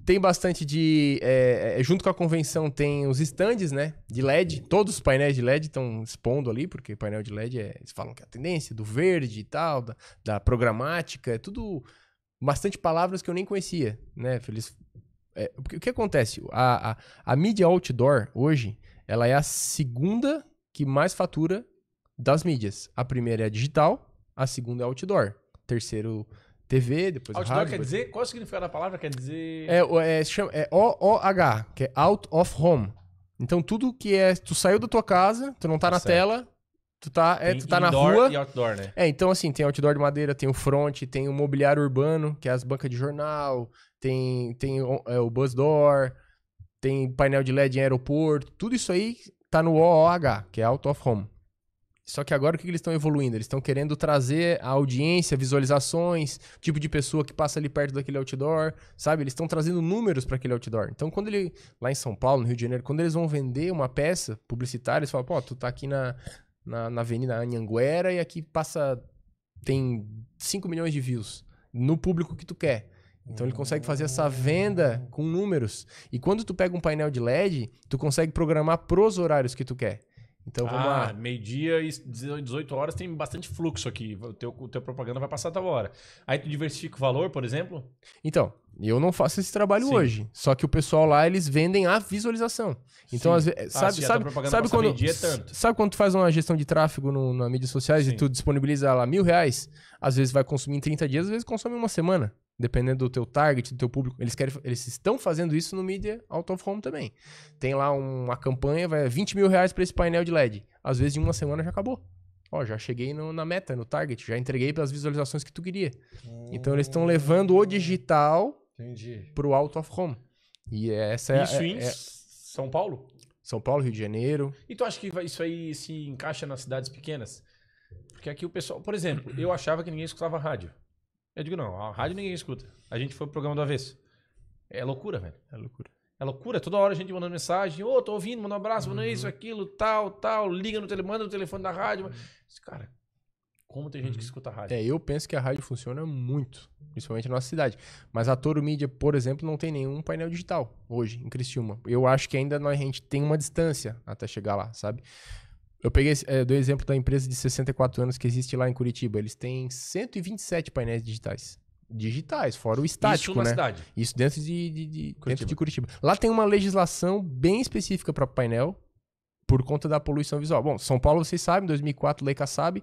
Tem bastante de. É, é, junto com a convenção tem os estandes né? De LED. Todos os painéis de LED estão expondo ali, porque painel de LED é. Eles falam que é a tendência do verde e tal, da, da programática. É tudo. Bastante palavras que eu nem conhecia, né? Eles, é, o, que, o que acontece? A, a, a mídia outdoor hoje, ela é a segunda que mais fatura das mídias. A primeira é a digital, a segunda é a outdoor. Terceiro TV, depois outdoor rádio. quer dizer... Qual o significado da palavra? Quer dizer... É, é, chama, é O-O-H, que é Out of Home. Então tudo que é... Tu saiu da tua casa, tu não tá, tá na certo. tela, tu tá, é, tu tá na rua. e outdoor, né? É, então assim, tem outdoor de madeira, tem o front, tem o mobiliário urbano, que é as bancas de jornal, tem, tem é, o bus door, tem painel de LED em aeroporto, tudo isso aí tá no OOH, que é Out of Home. Só que agora o que eles estão evoluindo? Eles estão querendo trazer a audiência, visualizações, tipo de pessoa que passa ali perto daquele outdoor, sabe? Eles estão trazendo números para aquele outdoor. Então, quando ele, lá em São Paulo, no Rio de Janeiro, quando eles vão vender uma peça publicitária, eles falam, pô, tu tá aqui na, na, na Avenida Anhanguera e aqui passa, tem 5 milhões de views no público que tu quer. Então ele consegue fazer essa venda com números. E quando tu pega um painel de LED, tu consegue programar pros horários que tu quer. Então vamos ah, lá. Meio-dia e 18 horas tem bastante fluxo aqui. O teu, o teu propaganda vai passar tal hora. Aí tu diversifica o valor, por exemplo? Então, eu não faço esse trabalho Sim. hoje. Só que o pessoal lá, eles vendem a visualização. Então, às vezes, ah, sabe, ah, sabe, sabe quando. É sabe quando tu faz uma gestão de tráfego no, nas mídias sociais Sim. e tu disponibiliza lá mil reais? Às vezes vai consumir em 30 dias, às vezes consome uma semana. Dependendo do teu target, do teu público, eles querem, eles estão fazendo isso no mídia out of home também. Tem lá uma campanha, vai 20 mil reais para esse painel de LED. Às vezes em uma semana já acabou. Ó, já cheguei no, na meta, no target, já entreguei pelas visualizações que tu queria. Hum, então eles estão levando o digital para o out of home. E essa é, isso é, em é... São Paulo? São Paulo, Rio de Janeiro. E tu acha que isso aí se encaixa nas cidades pequenas? Porque aqui o pessoal, por exemplo, eu achava que ninguém escutava rádio. Eu digo, não, a rádio ninguém escuta. A gente foi pro programa do avesso. É loucura, velho. É loucura. É loucura. Toda hora a gente mandando mensagem. Ô, oh, tô ouvindo, manda um abraço, uhum. manda isso, uhum. aquilo, tal, tal. Liga no telefone, manda no telefone da rádio. Uhum. Cara, como tem gente que uhum. escuta a rádio? É, eu penso que a rádio funciona muito, principalmente na nossa cidade. Mas a Toro Mídia, por exemplo, não tem nenhum painel digital hoje em Criciúma. Eu acho que ainda nós, a gente tem uma distância até chegar lá, sabe? Eu peguei, é, exemplo da empresa de 64 anos que existe lá em Curitiba. Eles têm 127 painéis digitais. Digitais, fora o estático, Isso na né? cidade. Isso dentro de, de, de dentro de Curitiba. Lá tem uma legislação bem específica para painel por conta da poluição visual. Bom, São Paulo, vocês sabem, 2004, Lei sabe,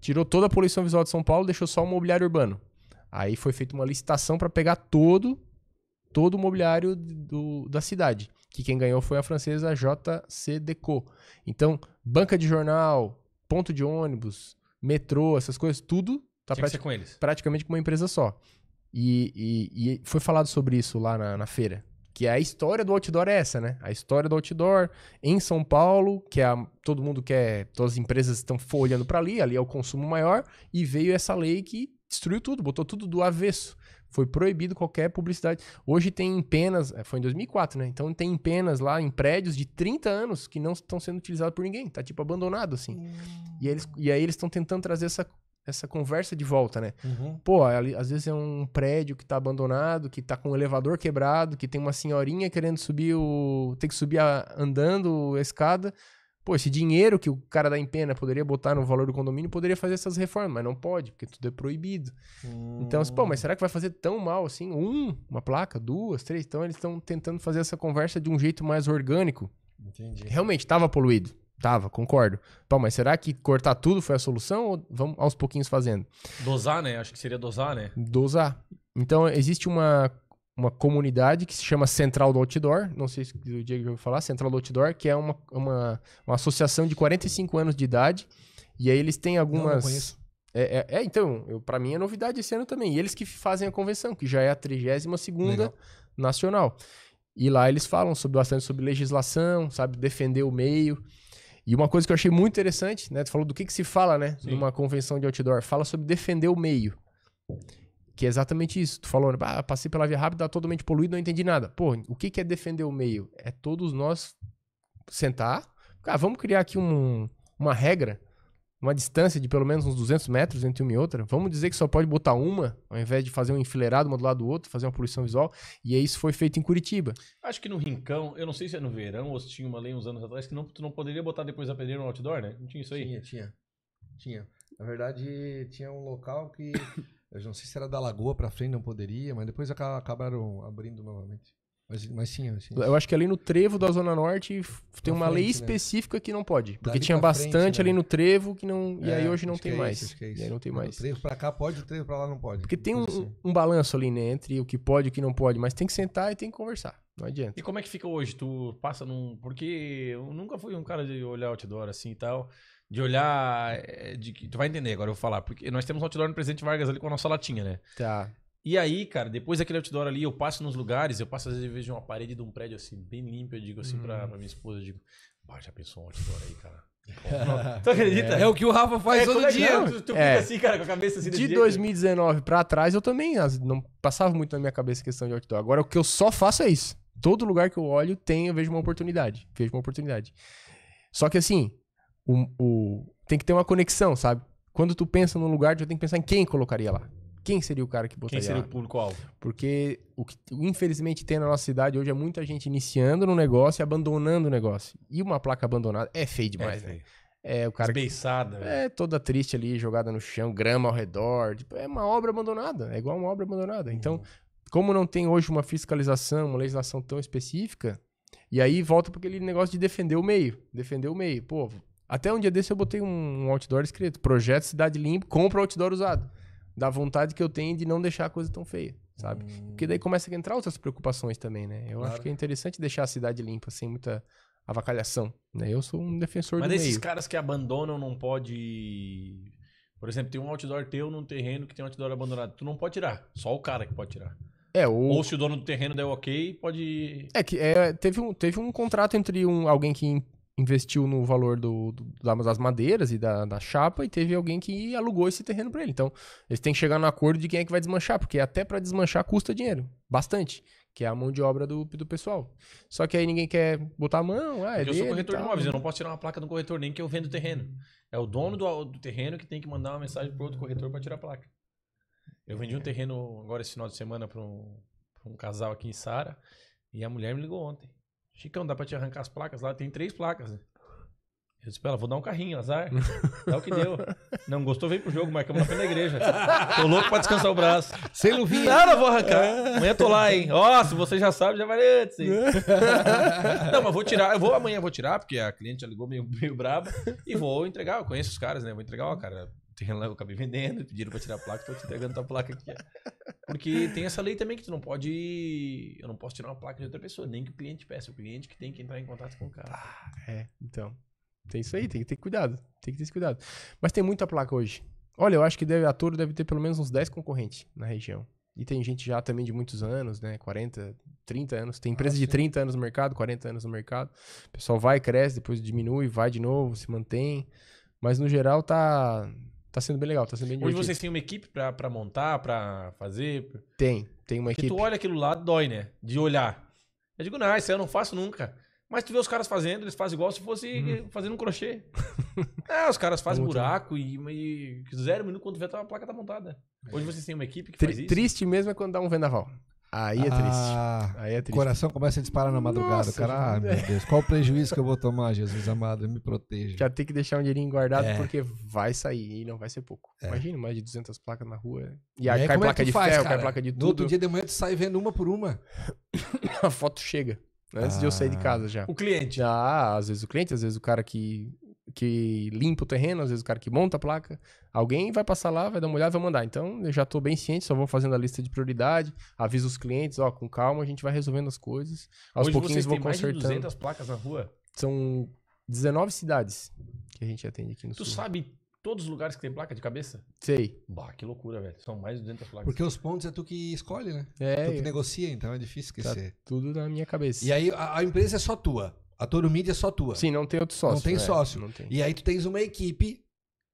tirou toda a poluição visual de São Paulo, deixou só o mobiliário urbano. Aí foi feita uma licitação para pegar todo todo o mobiliário do, da cidade, que quem ganhou foi a francesa JC Deco. Então, banca de jornal, ponto de ônibus, metrô, essas coisas, tudo tá prati com eles. praticamente com uma empresa só. E, e, e, foi falado sobre isso lá na, na feira. Que a história do outdoor é essa, né? A história do outdoor em São Paulo, que é a, todo mundo quer, todas as empresas estão olhando para ali, ali é o consumo maior, e veio essa lei que destruiu tudo, botou tudo do avesso. Foi proibido qualquer publicidade. Hoje tem penas, é, foi em 2004, né? Então tem penas lá em prédios de 30 anos que não estão sendo utilizados por ninguém. Tá tipo abandonado, assim. Uhum. E, eles, e aí eles estão tentando trazer essa, essa conversa de volta, né? Uhum. Pô, ali, às vezes é um prédio que tá abandonado, que tá com o um elevador quebrado, que tem uma senhorinha querendo subir o. tem que subir a, andando a escada Pô, esse dinheiro que o cara da empena poderia botar no valor do condomínio poderia fazer essas reformas, mas não pode, porque tudo é proibido. Hum. Então, pô, mas será que vai fazer tão mal assim? Um, uma placa, duas, três? Então, eles estão tentando fazer essa conversa de um jeito mais orgânico. Entendi. Realmente, estava poluído. Tava, concordo. Pô, mas será que cortar tudo foi a solução ou vamos aos pouquinhos fazendo? Dosar, né? Acho que seria dosar, né? Dosar. Então, existe uma uma comunidade que se chama Central do Outdoor. Não sei se o Diego já falar, Central do Outdoor, que é uma, uma, uma associação de 45 anos de idade. E aí eles têm algumas. Não, não é, é, é, então, para mim é novidade esse ano também. E eles que fazem a convenção, que já é a 32 segunda nacional. E lá eles falam sobre bastante sobre legislação, sabe, defender o meio. E uma coisa que eu achei muito interessante, né? Tu falou do que, que se fala, né? Sim. Numa convenção de outdoor. Fala sobre defender o meio. Que é exatamente isso. Tu falou, ah, passei pela via rápida, totalmente poluído, não entendi nada. Pô, o que, que é defender o meio? É todos nós sentar, ah, vamos criar aqui um, uma regra, uma distância de pelo menos uns 200 metros entre uma e outra. Vamos dizer que só pode botar uma, ao invés de fazer um enfileirado uma do lado do outro, fazer uma poluição visual. E isso foi feito em Curitiba. Acho que no Rincão, eu não sei se é no verão ou se tinha uma lei uns anos atrás que não, tu não poderia botar depois a peneira no outdoor, né? Não tinha isso aí? Tinha, tinha. Tinha. Na verdade, tinha um local que Eu não sei se era da Lagoa para frente, não poderia, mas depois acabaram abrindo novamente. Mas, mas sim, assim. Eu acho que ali no trevo da Zona Norte tem uma frente, lei né? específica né? que não pode. Porque Dali tinha bastante frente, né? ali no trevo que não. E é, aí hoje não tem é mais. É não tem mais. O trevo pra cá pode, o trevo pra lá não pode. Porque tem um, assim. um, balanço ali, né? Entre o que pode e o que não pode. Mas tem que sentar e tem que conversar. Não adianta. E como é que fica hoje? Tu passa num. Porque eu nunca fui um cara de olhar outdoor assim e tal de olhar. Eh, de, tu vai entender agora, eu vou falar. Porque nós temos um outdoor no Presidente Vargas ali com a nossa latinha, né? Tá. E aí, cara, depois daquele outdoor ali, eu passo nos lugares, eu passo às vezes vejo uma parede de um prédio assim, bem limpo, eu digo assim hum. pra, pra minha esposa, eu digo, já pensou um outdoor aí, cara? tu acredita? É. é. o que o Rafa faz é, todo é dia. Não, é? tu, fica é. assim, cara, com a cabeça assim. De 2019 dia, pra trás, eu também não passava muito na minha cabeça a questão de outdoor. Agora, o que eu só faço é isso. Todo lugar que eu olho tem, eu vejo uma oportunidade. Vejo uma oportunidade. Só que assim, o, o, tem que ter uma conexão, sabe? Quando tu pensa num lugar, tu tem que pensar em quem colocaria lá. Quem seria o cara que botaria Quem seria lá? o público-alvo? Porque o que infelizmente tem na nossa cidade hoje é muita gente iniciando no negócio e abandonando o negócio. E uma placa abandonada é feio demais, é né? feio. né? É, o cara. Esbeiçada. Que, né? é, toda triste ali, jogada no chão, grama ao redor. Tipo, é uma obra abandonada. É igual uma obra abandonada. Então, uhum. como não tem hoje uma fiscalização, uma legislação tão específica, e aí volta para aquele negócio de defender o meio. Defender o meio. Pô, até um dia desse eu botei um outdoor escrito: Projeto Cidade Limpa, compra outdoor usado. Da vontade que eu tenho de não deixar a coisa tão feia, sabe? Hum. Porque daí começa a entrar outras preocupações também, né? Eu claro. acho que é interessante deixar a cidade limpa, sem muita avacalhação, né? Eu sou um defensor Mas do Mas esses caras que abandonam não pode... Por exemplo, tem um outdoor teu num terreno que tem um outdoor abandonado. Tu não pode tirar, só o cara que pode tirar. É, o... Ou se o dono do terreno der ok, pode... É que é, teve, um, teve um contrato entre um, alguém que investiu no valor do, do, das madeiras e da, da, chapa e teve alguém que alugou esse terreno para ele. Então, eles têm que chegar no acordo de quem é que vai desmanchar, porque até para desmanchar custa dinheiro, bastante, que é a mão de obra do, do pessoal. Só que aí ninguém quer botar a mão, ah, é Eu sou corretor de imóveis, eu não posso tirar uma placa do corretor nem que eu vendo o terreno. É o dono do, do terreno que tem que mandar uma mensagem pro outro corretor para tirar a placa. Eu vendi um terreno agora esse final de semana para um, um casal aqui em Sara e a mulher me ligou ontem. Chicão, dá pra te arrancar as placas lá? Tem três placas. Eu disse pra ela, vou dar um carrinho, azar. Dá o que deu. Não gostou, vem pro jogo, marcamos na frente da igreja. Tô louco pra descansar o braço. Sem luvinha. Nada, vou arrancar. Amanhã tô lá, hein. Ó, oh, se você já sabe, já valeu antes. Hein? Não, mas vou tirar. Eu vou amanhã, vou tirar, porque a cliente já ligou meio, meio braba. E vou entregar. Eu conheço os caras, né? Vou entregar, ó, cara tem lá, eu acabei vendendo, pediram pra tirar a placa, tô te entregando tua placa aqui. Porque tem essa lei também que tu não pode. Eu não posso tirar uma placa de outra pessoa, nem que o cliente peça. O cliente que tem que entrar em contato com o cara. Ah, é, então. Tem isso aí, tem que ter cuidado. Tem que ter esse cuidado. Mas tem muita placa hoje. Olha, eu acho que deve, a Toro deve ter pelo menos uns 10 concorrentes na região. E tem gente já também de muitos anos, né? 40, 30 anos. Tem ah, empresa ah, de 30 anos no mercado, 40 anos no mercado. O pessoal vai, cresce, depois diminui, vai de novo, se mantém. Mas no geral tá tá sendo bem legal, tá sendo bem divertido. Hoje vocês têm uma equipe pra, pra montar, pra fazer? Tem, tem uma Porque equipe. tu olha aquilo lá, dói, né? De olhar. Eu digo, não, isso aí eu não faço nunca. Mas tu vê os caras fazendo, eles fazem igual se fosse hum. fazendo um crochê. é, os caras fazem Muito buraco e, e, zero minuto quando vê tá, a placa tá montada. Hoje vocês têm uma equipe que Tr faz isso? Triste mesmo é quando dá um vendaval. Aí é ah, triste. Aí é triste. coração começa a disparar na madrugada. Nossa, cara, ah, meu Deus, qual o prejuízo que eu vou tomar, Jesus amado? Me proteja. Já tem que deixar um dinheirinho guardado é. porque vai sair e não vai ser pouco. É. Imagina mais de 200 placas na rua. E, e aí, cai é placa é de faz, ferro, cara? cai placa de tudo. No outro dia de manhã tu sai vendo uma por uma. a foto chega. Antes ah. de eu sair de ah. casa já. O cliente? já. Ah, às vezes o cliente, às vezes o cara que que limpa o terreno, às vezes o cara que monta a placa, alguém vai passar lá, vai dar uma olhada, vai mandar. Então, eu já estou bem ciente, só vou fazendo a lista de prioridade, aviso os clientes, ó, com calma, a gente vai resolvendo as coisas. Aos Hoje pouquinhos vocês vão consertando. Mais de 200 placas na rua. São 19 cidades que a gente atende aqui no tu sul. Tu sabe todos os lugares que tem placa de cabeça? Sei. Bah, que loucura, velho. São mais de 200 placas. Porque os pontos é tu que escolhe, né? É. Tu que é. negocia, então é difícil tá esquecer. Tá tudo na minha cabeça. E aí a, a empresa é só tua. A Toro Mídia é só tua. Sim, não tem outro sócio. Não tem né? sócio. Não tem. E aí tu tens uma equipe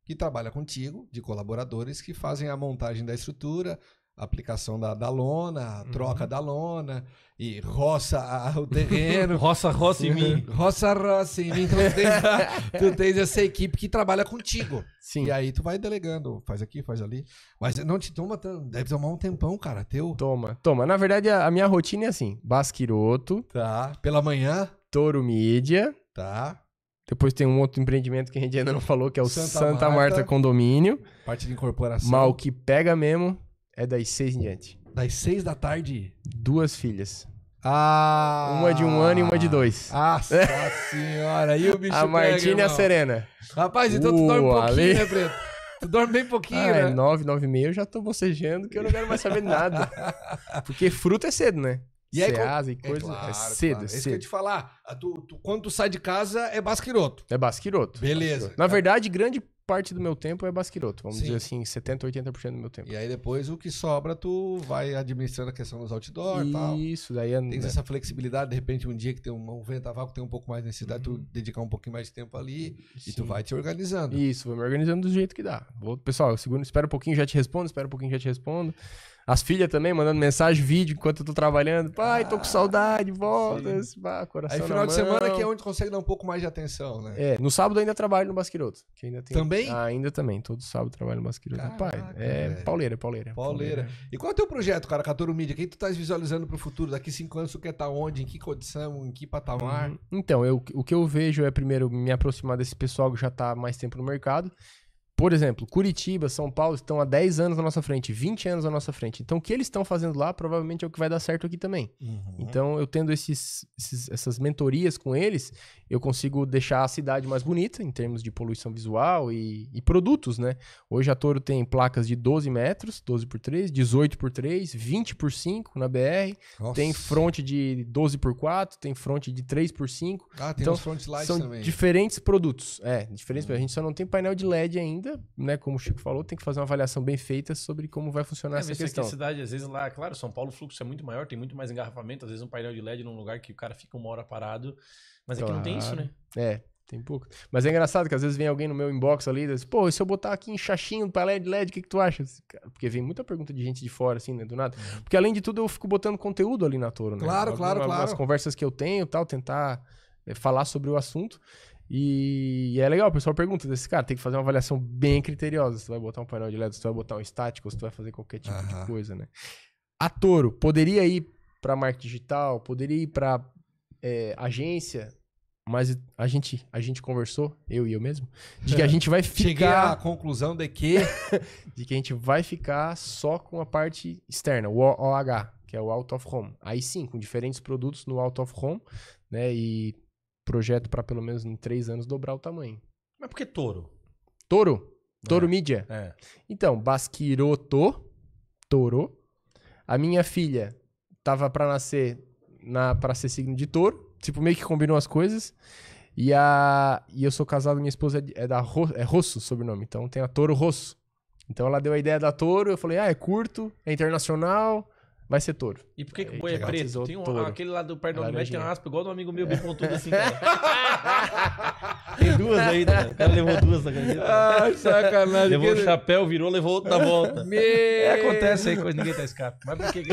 que trabalha contigo, de colaboradores, que fazem a montagem da estrutura, aplicação da, da lona, uhum. troca da lona, e roça a, o terreno. roça, roça em mim. Roça, roça em mim. Então, tu, tens, tu tens essa equipe que trabalha contigo. Sim. E aí tu vai delegando, faz aqui, faz ali. Mas não te toma, deve tomar um tempão, cara, teu. Toma, toma. Na verdade, a, a minha rotina é assim, basquiroto. Tá, pela manhã. Estouro Mídia. Tá. Depois tem um outro empreendimento que a gente ainda não falou, que é o Santa, Santa Marta, Marta, Condomínio. Parte de incorporação. Mal que pega mesmo é das seis em diante. Das seis da tarde? Duas filhas. Ah! Uma de um ano e uma de dois. Nossa ah, senhora! E o bicho A Martina e a Serena. Rapaz, então Uou, tu uh, dorme um pouquinho, né, Preto? Tu dorme bem pouquinho, ah, é né? É nove, nove e meia, eu já tô bocejando que eu não quero mais saber nada. Porque fruto é cedo, né? E aí, Ceasa e é coisa. É, claro, é cedo, claro. é cedo. Isso que eu te falar. Tu, tu, quando tu sai de casa, é basquiroto. É basquiroto. Beleza. Basquiroto. Na verdade, grande parte do meu tempo é basquiroto. Vamos Sim. dizer assim, 70%, 80% do meu tempo. E aí depois o que sobra, tu vai administrando a questão dos outdoors e tal. Isso, daí é. Tem né? essa flexibilidade, de repente, um dia que tem um, um ventaval que tem um pouco mais de necessidade, uhum. tu dedicar um pouquinho mais de tempo ali Sim. e tu vai te organizando. Isso, vou me organizando do jeito que dá. Vou, pessoal, eu seguro, espero um pouquinho, já te respondo, espero um pouquinho, já te respondo. As filhas também mandando mensagem, vídeo enquanto eu tô trabalhando. Pai, tô com ah, saudade, volta. Esse, coração Aí final de semana que é onde consegue dar um pouco mais de atenção, né? É, no sábado ainda trabalho no Basquiroto. Que ainda tem... Também? Ah, ainda também. Todo sábado trabalho no Basquiroto. Caraca, Pai, é velho. pauleira, é é pauleira. Pauleira. E qual é o teu projeto, cara, Catoro Mídia? O que tu estás visualizando pro futuro? Daqui cinco anos tu quer estar tá onde? Em que condição? Em que patamar? Uhum. Então, eu, o que eu vejo é primeiro me aproximar desse pessoal que já tá mais tempo no mercado. Por exemplo, Curitiba, São Paulo estão há 10 anos na nossa frente, 20 anos na nossa frente. Então, o que eles estão fazendo lá provavelmente é o que vai dar certo aqui também. Uhum. Então, eu tendo esses, esses, essas mentorias com eles, eu consigo deixar a cidade mais bonita em termos de poluição visual e, e produtos, né? Hoje a Toro tem placas de 12 metros, 12 por 3, 18 por 3, 20 por 5 na BR, Nossa. tem fronte de 12 por 4, tem fronte de 3 por 5. Ah, tem então, uns front lights são também. diferentes produtos. É, diferentes, hum. a gente só não tem painel de LED ainda ainda, né? Como o Chico falou, tem que fazer uma avaliação bem feita sobre como vai funcionar é, essa é questão. Aqui, cidade, às vezes lá, claro, São Paulo o fluxo é muito maior, tem muito mais engarrafamento, às vezes um painel de LED num lugar que o cara fica uma hora parado, mas claro. É aqui não tem isso, né? É, tem pouco. Mas é engraçado que às vezes vem alguém no meu inbox ali e diz, pô, e se eu botar aqui em chachinho painel LED, LED, o que, que tu acha? Porque vem muita pergunta de gente de fora, assim, né, do nada. Uhum. Porque além de tudo, eu fico botando conteúdo ali na Toro, né? Claro, Algum, claro, claro. As conversas que eu tenho tal, tentar é, falar sobre o assunto. E é legal, o pessoal pergunta desse cara, tem que fazer uma avaliação bem criteriosa. Se tu vai botar um painel de LED, se tu vai botar um estático, se tu vai fazer qualquer tipo uhum. de coisa, né? A Toro, poderia ir para marketing digital, poderia ir para é, agência, mas a gente, a gente conversou, eu e eu mesmo, de que a é. gente vai ficar. Chegar à conclusão de que. de que a gente vai ficar só com a parte externa, o OH, que é o Out of Home. Aí sim, com diferentes produtos no Out of Home, né? E projeto para pelo menos em três anos dobrar o tamanho. Mas por que touro? Touro? Touro é. mídia? É. Então, Basquiroto, touro. A minha filha tava para nascer na para ser signo de touro, tipo meio que combinou as coisas. E a e eu sou casado, minha esposa é, é da é Rosso sobrenome, então tem a Touro Rosso. Então ela deu a ideia da Touro, eu falei: "Ah, é curto, é internacional, Vai ser touro. E por que, que o boi é, é preto? Tem um, aquele lá do perto do que é uma aspa igual do amigo meu, é. bem pontudo né? assim, cara. tem duas aí, né? O cara levou duas na caneta. Ah, sacanagem. Levou o chapéu, virou, levou outro na volta. Me... É, acontece aí, coisa, ninguém tá escapando. Mas por que que...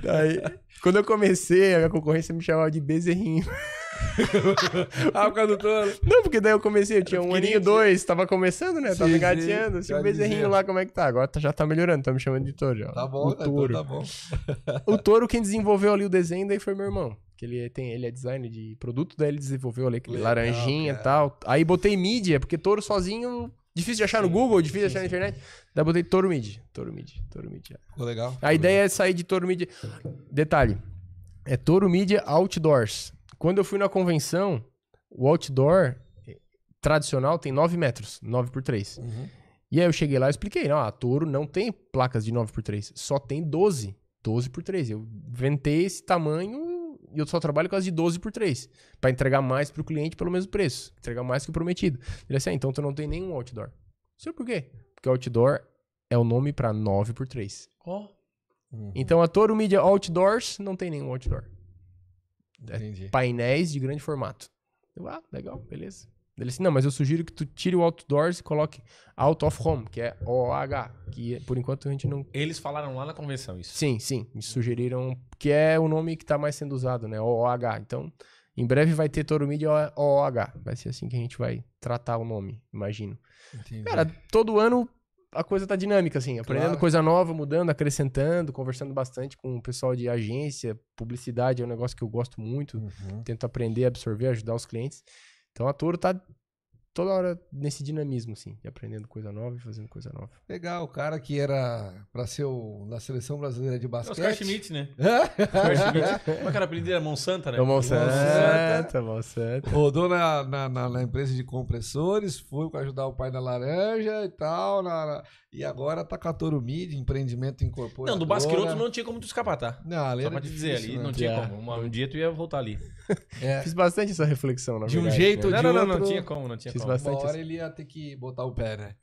Daí, é? ah, tá quando eu comecei, a minha concorrência me chamava de bezerrinho ah, por causa do touro. Não, porque daí eu comecei, eu tinha um aninho, dois, tava começando, né? Sim, tava engateando. Tinha um bezerrinho lá, como é que tá? Agora tá, já tá melhorando, tá me chamando de touro já. Tá bom, o né? então touro. Tá bom. o touro, quem desenvolveu ali o desenho, daí foi meu irmão. Que ele, é, tem, ele é designer de produto, daí ele desenvolveu ali aquele Legal, laranjinha e tal. Aí botei mídia, porque touro sozinho Difícil de achar no Google, difícil de achar na internet. Daí botei Toro Mid. Toro Mid, Toro Mid. Ficou legal. A ideia é sair de Toro Mid. Detalhe: é Toro Mid Outdoors. Quando eu fui na convenção, o outdoor eh, tradicional tem 9 metros, 9 por 3. Uhum. E aí eu cheguei lá e expliquei, não, a Toro não tem placas de 9 por 3, só tem 12, 12 por 3. Eu inventei esse tamanho e eu só trabalho com as de 12 por 3, para entregar mais para o cliente pelo mesmo preço, entregar mais que o prometido. Ele disse, ah, então tu não tem nenhum outdoor. Não sei por quê, porque outdoor é o nome para 9 por 3. Ó. Oh. Uhum. Então a Toro Media Outdoors não tem nenhum outdoor. É painéis de grande formato. Eu, ah, legal, beleza. Ele disse, não, mas eu sugiro que tu tire o outdoors e coloque out of home, que é OH, que é, por enquanto a gente não... Eles falaram lá na convenção isso. Sim, sim, me sugeriram, que é o nome que está mais sendo usado, né, OH. Então, em breve vai ter Toro Media OH, vai ser assim que a gente vai tratar o nome, imagino. Entendi. Cara, todo ano a coisa tá dinâmica, assim, aprendendo claro. coisa nova, mudando, acrescentando, conversando bastante com o pessoal de agência, publicidade é um negócio que eu gosto muito, uhum. tento aprender, absorver, ajudar os clientes. Então a Toro tá toda hora nesse dinamismo, assim, e aprendendo coisa nova e fazendo coisa nova. Legal, o cara que era pra ser o, da seleção brasileira de é basquete. Oscar Schmidt, né? Oscar Schmidt. Mas cara, apelido era Monsanto, né? É o Monsanto, Monsanto. É Monsanto. Rodou na, na, na, na empresa de compressores, foi ajudar o pai na laranja e tal, na, na... e agora tá com a Torumi empreendimento incorporado. Não, do basqueiro não tinha como tu escapar, tá? Não, Só pra te dizer, ali não, né? não tinha como. Um, um dia tu ia voltar ali. É. Fiz bastante essa reflexão, na de verdade. um jeito, né? de não, não, outro... Não, tinha como, não tinha Fiz como. Bastante Uma hora ele ia ter que botar o pé, né?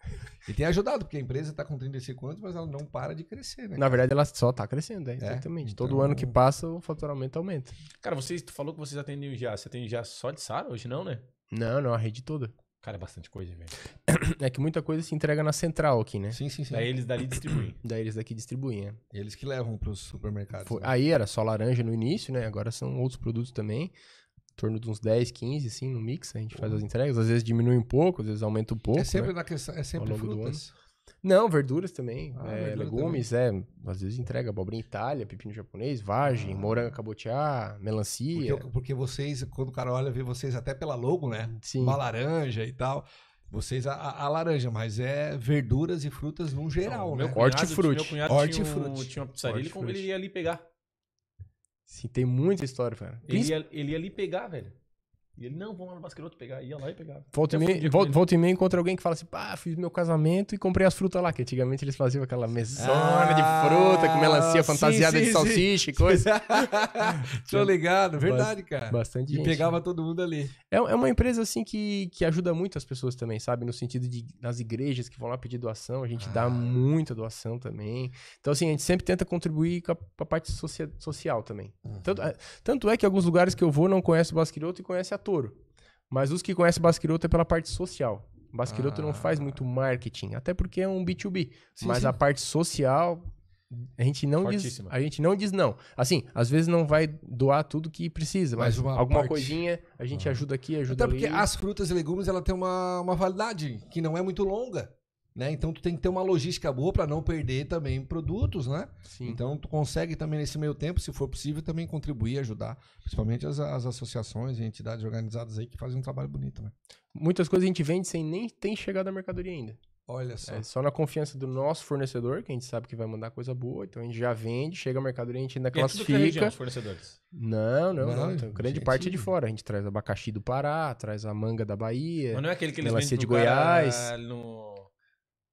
E tem ajudado, porque a empresa está com 35 anos, mas ela não para de crescer, né? Na verdade, ela só está crescendo, né? exatamente. Então Todo ano que passa, o faturamento aumenta. Cara, vocês, tu falou que vocês atendem já. Você atende já só de SAR hoje, não, né? Não, não, a rede toda. Cara, é bastante coisa, velho. É que muita coisa se entrega na central aqui, né? Sim, sim, sim. Daí eles dali distribuem. Daí eles daqui distribuem, é. Eles que levam para os supermercados. Foi, né? Aí era só laranja no início, né? Agora são outros produtos também. Em torno de uns 10, 15, assim, no mix, a gente Pô. faz as entregas. Às vezes diminui um pouco, às vezes aumenta um pouco. É sempre né? na questão, é sempre frutas. Não, verduras também. Ah, é, verdura legumes, também. é. Às vezes entrega abobrinha Itália, pepino japonês, vagem, ah. morango cabotiá, melancia. Porque, porque, vocês, quando o cara olha, vê vocês até pela logo, né? Sim. Uma laranja e tal. Vocês, a, a, laranja, mas é verduras e frutas no geral, Não, né? meu né? Cunhado, hortifruti. Meu cunhado hortifruti. Tinha, um, tinha uma pizzaria, ele, ele ia ali pegar. Sim, tem muita história, velho. Ele ia, ele ia ali pegar, velho. E ele, não, vamos lá no Basqueiroto pegar. Ia lá e pegava. Volta e, meia, volta, volta e meia encontra alguém que fala assim, pá, fiz meu casamento e comprei as frutas lá. Que antigamente eles faziam aquela mesona ah, de fruta com melancia fantasiada sim, de salsicha e coisa. Tô ligado, verdade, cara. Bastante E gente, pegava né? todo mundo ali. É, é uma empresa, assim, que, que ajuda muito as pessoas também, sabe? No sentido de, das igrejas que vão lá pedir doação, a gente ah. dá muita doação também. Então, assim, a gente sempre tenta contribuir com a, com a parte socia, social também. Uhum. Tanto, é, tanto é que alguns lugares que eu vou não conhece o Basqueiroto e conhece a touro. Mas os que conhecem Basquiroto é pela parte social. Basquiroto ah. não faz muito marketing, até porque é um B2B. Sim, mas sim. a parte social, a gente não diz, a gente não diz não. Assim, às vezes não vai doar tudo que precisa, mas, alguma parte... coisinha a gente ah. ajuda aqui, ajuda Até ali. porque as frutas e legumes ela tem uma, uma validade que não é muito longa. Né? Então tu tem que ter uma logística boa para não perder também produtos, né? Sim. Então tu consegue também nesse meio tempo, se for possível, também contribuir, ajudar, principalmente as, as associações e entidades organizadas aí que fazem um trabalho bonito, né? Muitas coisas a gente vende sem nem ter chegado a mercadoria ainda. Olha só. É só na confiança do nosso fornecedor, que a gente sabe que vai mandar coisa boa, então a gente já vende, chega a mercadoria, a gente ainda e é né, classifica. tudo região, os fornecedores. Não, não, não. não. Então, grande gente... É parte é de fora. A gente traz abacaxi do Pará, traz a manga da Bahia. Mas não é aquele que eles vendem de Goiás. Cara, no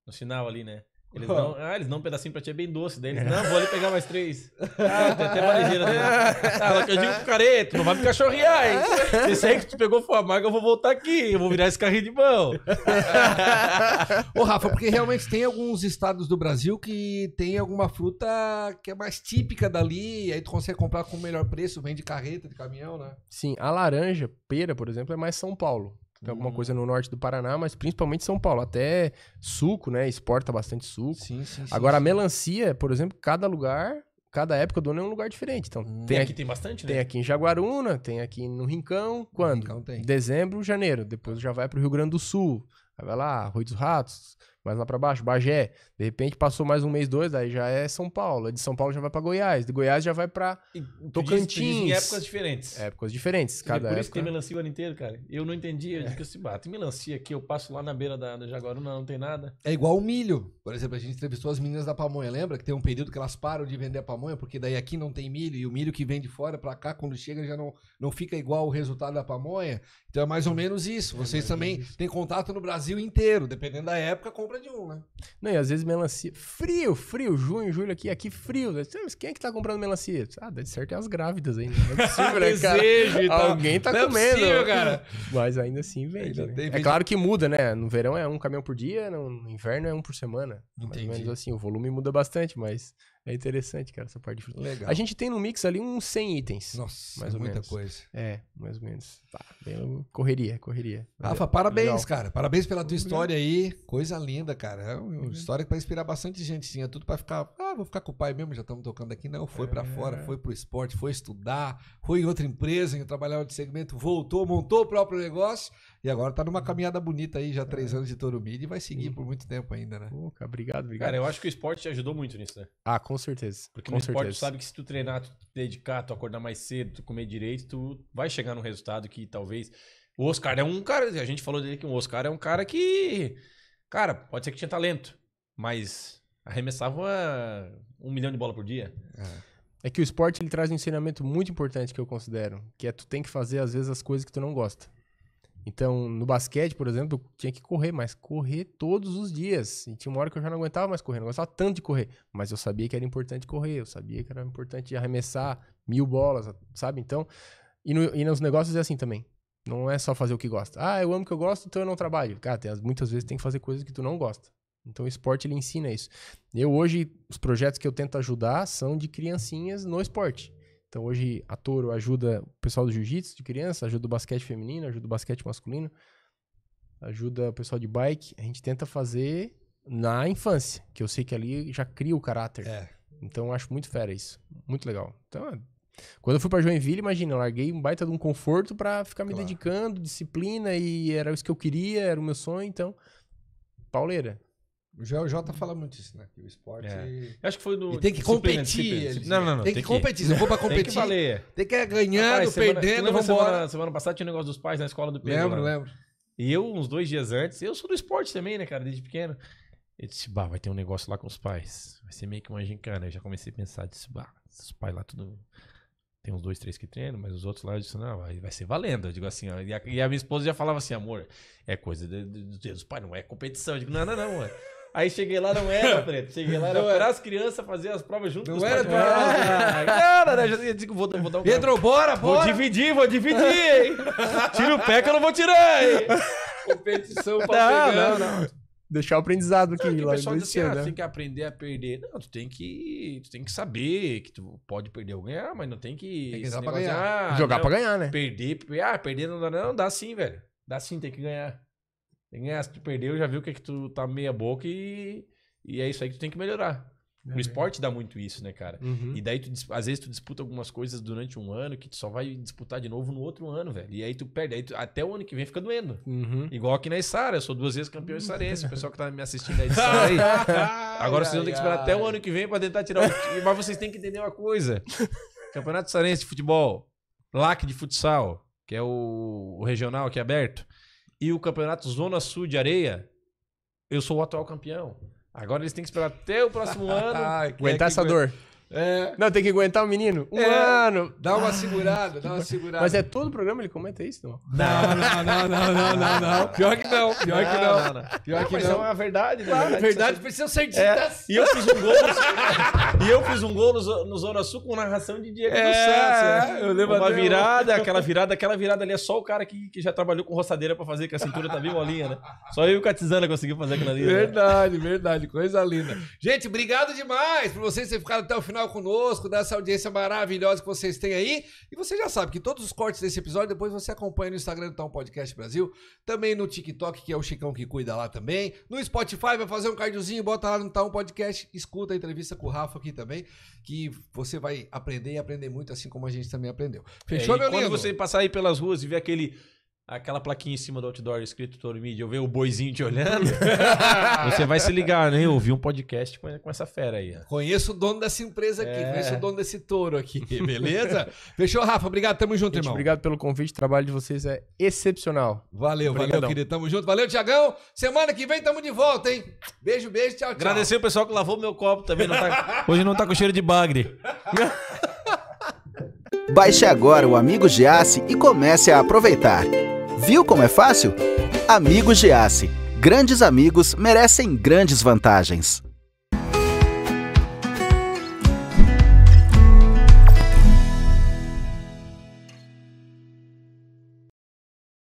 no final ali, né? Eles dão, ah, eles dão um pedacinho pra ti, é bem doce. Daí eles, é. não, vou ali pegar mais três. Ah, tem até varejeira dele. Ah, eu digo pro não vai me cachorrear, hein? Se sei que tu pegou foi amarga, eu vou voltar aqui, eu vou virar esse carrinho de mão. Ô, Rafa, porque realmente tem alguns estados do Brasil que tem alguma fruta que é mais típica dali, aí tu consegue comprar com o melhor preço, vende carreta, de caminhão, né? Sim, a laranja, pera, por exemplo, é mais São Paulo. Tem alguma hum. coisa no norte do Paraná, mas principalmente São Paulo. Até suco, né? Exporta bastante suco. Sim, sim, Agora, sim, a melancia, por exemplo, cada lugar, cada época do ano é um lugar diferente. Então, hum. tem, aqui, aqui, tem bastante, né? Tem aqui em Jaguaruna, tem aqui no Rincão. Quando? Rincão Dezembro, janeiro. Depois já vai para o Rio Grande do Sul. Aí vai lá, Rui dos Ratos mais lá para baixo, Bagé. De repente passou mais um mês, dois, aí já é São Paulo. De São Paulo já vai para Goiás, de Goiás já vai para Tocantins. Em épocas diferentes. Épocas diferentes, cada é Por isso que tem melancia o ano inteiro, cara. Eu não entendi, eu é. disse assim, se bate melancia aqui, eu passo lá na beira da, da Jaguaruna, não tem nada. É igual o milho. Por exemplo, a gente entrevistou as meninas da pamonha, lembra? Que tem um período que elas param de vender a pamonha, porque daí aqui não tem milho, e o milho que vem de fora para cá, quando chega, já não, não fica igual o resultado da pamonha. Então é mais ou menos isso. É Vocês é também têm contato no Brasil inteiro, dependendo da época, compra compra de um, né? Não, e às vezes melancia. Frio, frio, junho, julho aqui, aqui frio. Né? Quem é que tá comprando melancia? Ah, deve certo é as grávidas ainda. Né? Não é possível, né, cara? Alguém tá não é comendo. É possível, cara. Mas ainda assim vende. Ainda né? É claro que muda, né? No verão é um caminhão por dia, no inverno é um por semana. Entendi. Mais ou menos assim, o volume muda bastante, mas é interessante, cara, essa parte de fruta. Legal. A gente tem no mix ali uns 100 itens. Nossa, mais é ou muita menos. coisa. É, mais ou menos. Tá, bem, correria, correria. Rafa, parabéns, Legal. cara. Parabéns pela tua história aí. Coisa linda, cara. É uma história para inspirar bastante gente. Tinha é tudo para ficar, ah, vou ficar com o pai mesmo, já estamos tocando aqui. Não, foi é. para fora, foi pro esporte, foi estudar, foi em outra empresa, em trabalhar de segmento, voltou, montou o próprio negócio. E agora tá numa uhum. caminhada bonita aí, já é. três é. anos de Toro Mídia e vai seguir Sim. por muito tempo ainda, né? Pô, cara, obrigado, obrigado. Cara, eu acho que o esporte te ajudou muito nisso, né? Ah, com com certeza. Porque com no certeza. esporte tu sabe que se tu treinar, tu te dedicar, tu acordar mais cedo, tu comer direito, tu vai chegar num resultado que talvez. O Oscar é um cara. A gente falou dele que o Oscar é um cara que. Cara, pode ser que tinha talento, mas arremessava um milhão de bola por dia. É. É que o esporte ele traz um ensinamento muito importante que eu considero, que é tu tem que fazer às vezes as coisas que tu não gosta. Então, no basquete, por exemplo, eu tinha que correr, mas correr todos os dias. E tinha uma hora que eu já não aguentava mais correr, não gostava tanto de correr. Mas eu sabia que era importante correr, eu sabia que era importante arremessar mil bolas, sabe? Então, e, no, e nos negócios é assim também. Não é só fazer o que gosta. Ah, eu amo o que eu gosto, então eu não trabalho. Cara, tem, muitas vezes tem que fazer coisas que tu não gosta. Então o esporte ele ensina isso. Eu hoje, os projetos que eu tento ajudar são de criancinhas no esporte. Então hoje a Toro ajuda o pessoal do jiu-jitsu de criança, ajuda o basquete feminino, ajuda o basquete masculino, ajuda o pessoal de bike. A gente tenta fazer na infância, que eu sei que ali já cria o caráter. É. Então acho muito fera isso, muito legal. Então, é, quando eu fui para Joinville, imagina, eu larguei um baita de um conforto para ficar me claro. dedicando, disciplina e era isso que eu queria, era o meu sonho, então pauleira. O GLJ fala muito isso, né? Que o esporte. É. Acho que foi no. E tem que competir. Não, não, não. Tem, que, que, competir. Se for pra competir. tem que valer. Tem que ir ganhando, Rapaz, perdendo, vamos semana, semana passada tinha um negócio dos pais na escola do Pedro. Lembro, lá. lembro. E eu, uns dois dias antes, eu sou do esporte também, né, cara, desde pequeno. Eu disse, bah, vai ter um negócio lá com os pais. Vai ser meio que uma gincana. Eu já comecei a pensar, disse, bah, os pais lá tudo. Tem uns dois, três que treinam, mas os outros lá eu disse, não, vai, vai ser valendo. Eu digo assim, ó, e, a, e, a, minha esposa já falava assim, amor, é coisa de, de, de não é competição. Eu digo, não, não, não, mano. Aí cheguei lá, não era, preto. Cheguei lá, era para as crianças fazer as provas junto não com os era pra... Ah, cara, né? Já que vou, vou dar um Pedro, bora, bora! Vou dividir, vou dividir, hein? Tira o pé que eu não vou tirar, hein? Competição pra não, não, não, Deixar o aprendizado aqui. Não, é lá o pessoal diz assim, ah, né? tem que aprender a perder. Não, tu tem que, tu tem que saber que tu pode perder ou ganhar, mas não tem que... Tem que jogar pra ganhar. Ah, Jogar não, pra ganhar, né? Perder, ah, perder não dá, não dá sim, velho. Dá sim, tem que ganhar. Tem essa, tu perdeu, já viu que, é que tu tá meia boca e, e é isso aí que tu tem que melhorar. É. O esporte dá muito isso, né, cara? Uhum. E daí, tu, às vezes, tu disputa algumas coisas durante um ano que tu só vai disputar de novo no outro ano, velho. E aí tu perde. Aí tu, até o ano que vem fica doendo. Uhum. Igual aqui na Isara. Eu sou duas vezes campeão isarense. O pessoal que tá me assistindo aí de aí. Agora ai, vocês vão ter que esperar ai. até o ano que vem para tentar tirar o. Mas vocês têm que entender uma coisa: Campeonato Sarense de Futebol, LAC de futsal, que é o, o regional aqui aberto e o campeonato Zona Sul de Areia, eu sou o atual campeão. Agora eles têm que esperar até o próximo ano. É aguentar é essa dor. É. Não, tem que aguentar o menino. Um é. ano. Dá uma segurada, dá uma é segurada. Mas é todo o programa ele comenta isso, não? Não, não, não, não, não, não, não. Pior que não, pior não, que não. não, não. Pior que mas é não. é uma verdade, né? Claro, verdade é- precisa ser dita. É. E eu fiz um gol E eu fiz um gol no, Zona Sul com narração de Diego é, Santos. Né? Eu Uma virada, aquela virada, aquela virada ali é só o cara que, que já trabalhou com roçadeira pra fazer, que a cintura tá bem molinha, né? Só eu e o Catizana conseguiu fazer aquela ali. Né? Verdade, né? verdade. Coisa linda. Gente, obrigado demais por vocês terem ficado até o final canal conosco, dessa audiência maravilhosa que vocês têm aí. E você já sabe que todos os cortes desse episódio depois você acompanha no Instagram do tá um Podcast Brasil, também no TikTok, que é o Chicão que cuida lá também. No Spotify, vai fazer um cardiozinho, bota lá no tá um Podcast, escuta a entrevista com o Rafa aqui também, que você vai aprender e aprender muito, assim como a gente também aprendeu. É, Fechou, é, meu quando lindo? Quando você passar aí pelas ruas e ver aquele aquela plaquinha em cima do outdoor escrito Toro Mídia, eu ver o boizinho te olhando, você vai se ligar, né? Eu ouvi um podcast com, com essa fera aí. Conheço o dono dessa empresa aqui, é... conheço o dono desse touro aqui, beleza? Fechou, Rafa? Obrigado, tamo junto, Gente, irmão. Obrigado pelo convite, o trabalho de vocês é excepcional. Valeu, Obrigadão. valeu, querido. Tamo junto. Valeu, Tiagão. Semana que vem tamo de volta, hein? Beijo, beijo, tchau, tchau. Agradecer o pessoal que lavou meu copo também. Não tá... Hoje não tá com cheiro de bagre. Baixe agora o Amigo Giasse e comece a aproveitar. Viu como é fácil? Amigos de Ace. Grandes amigos merecem grandes vantagens.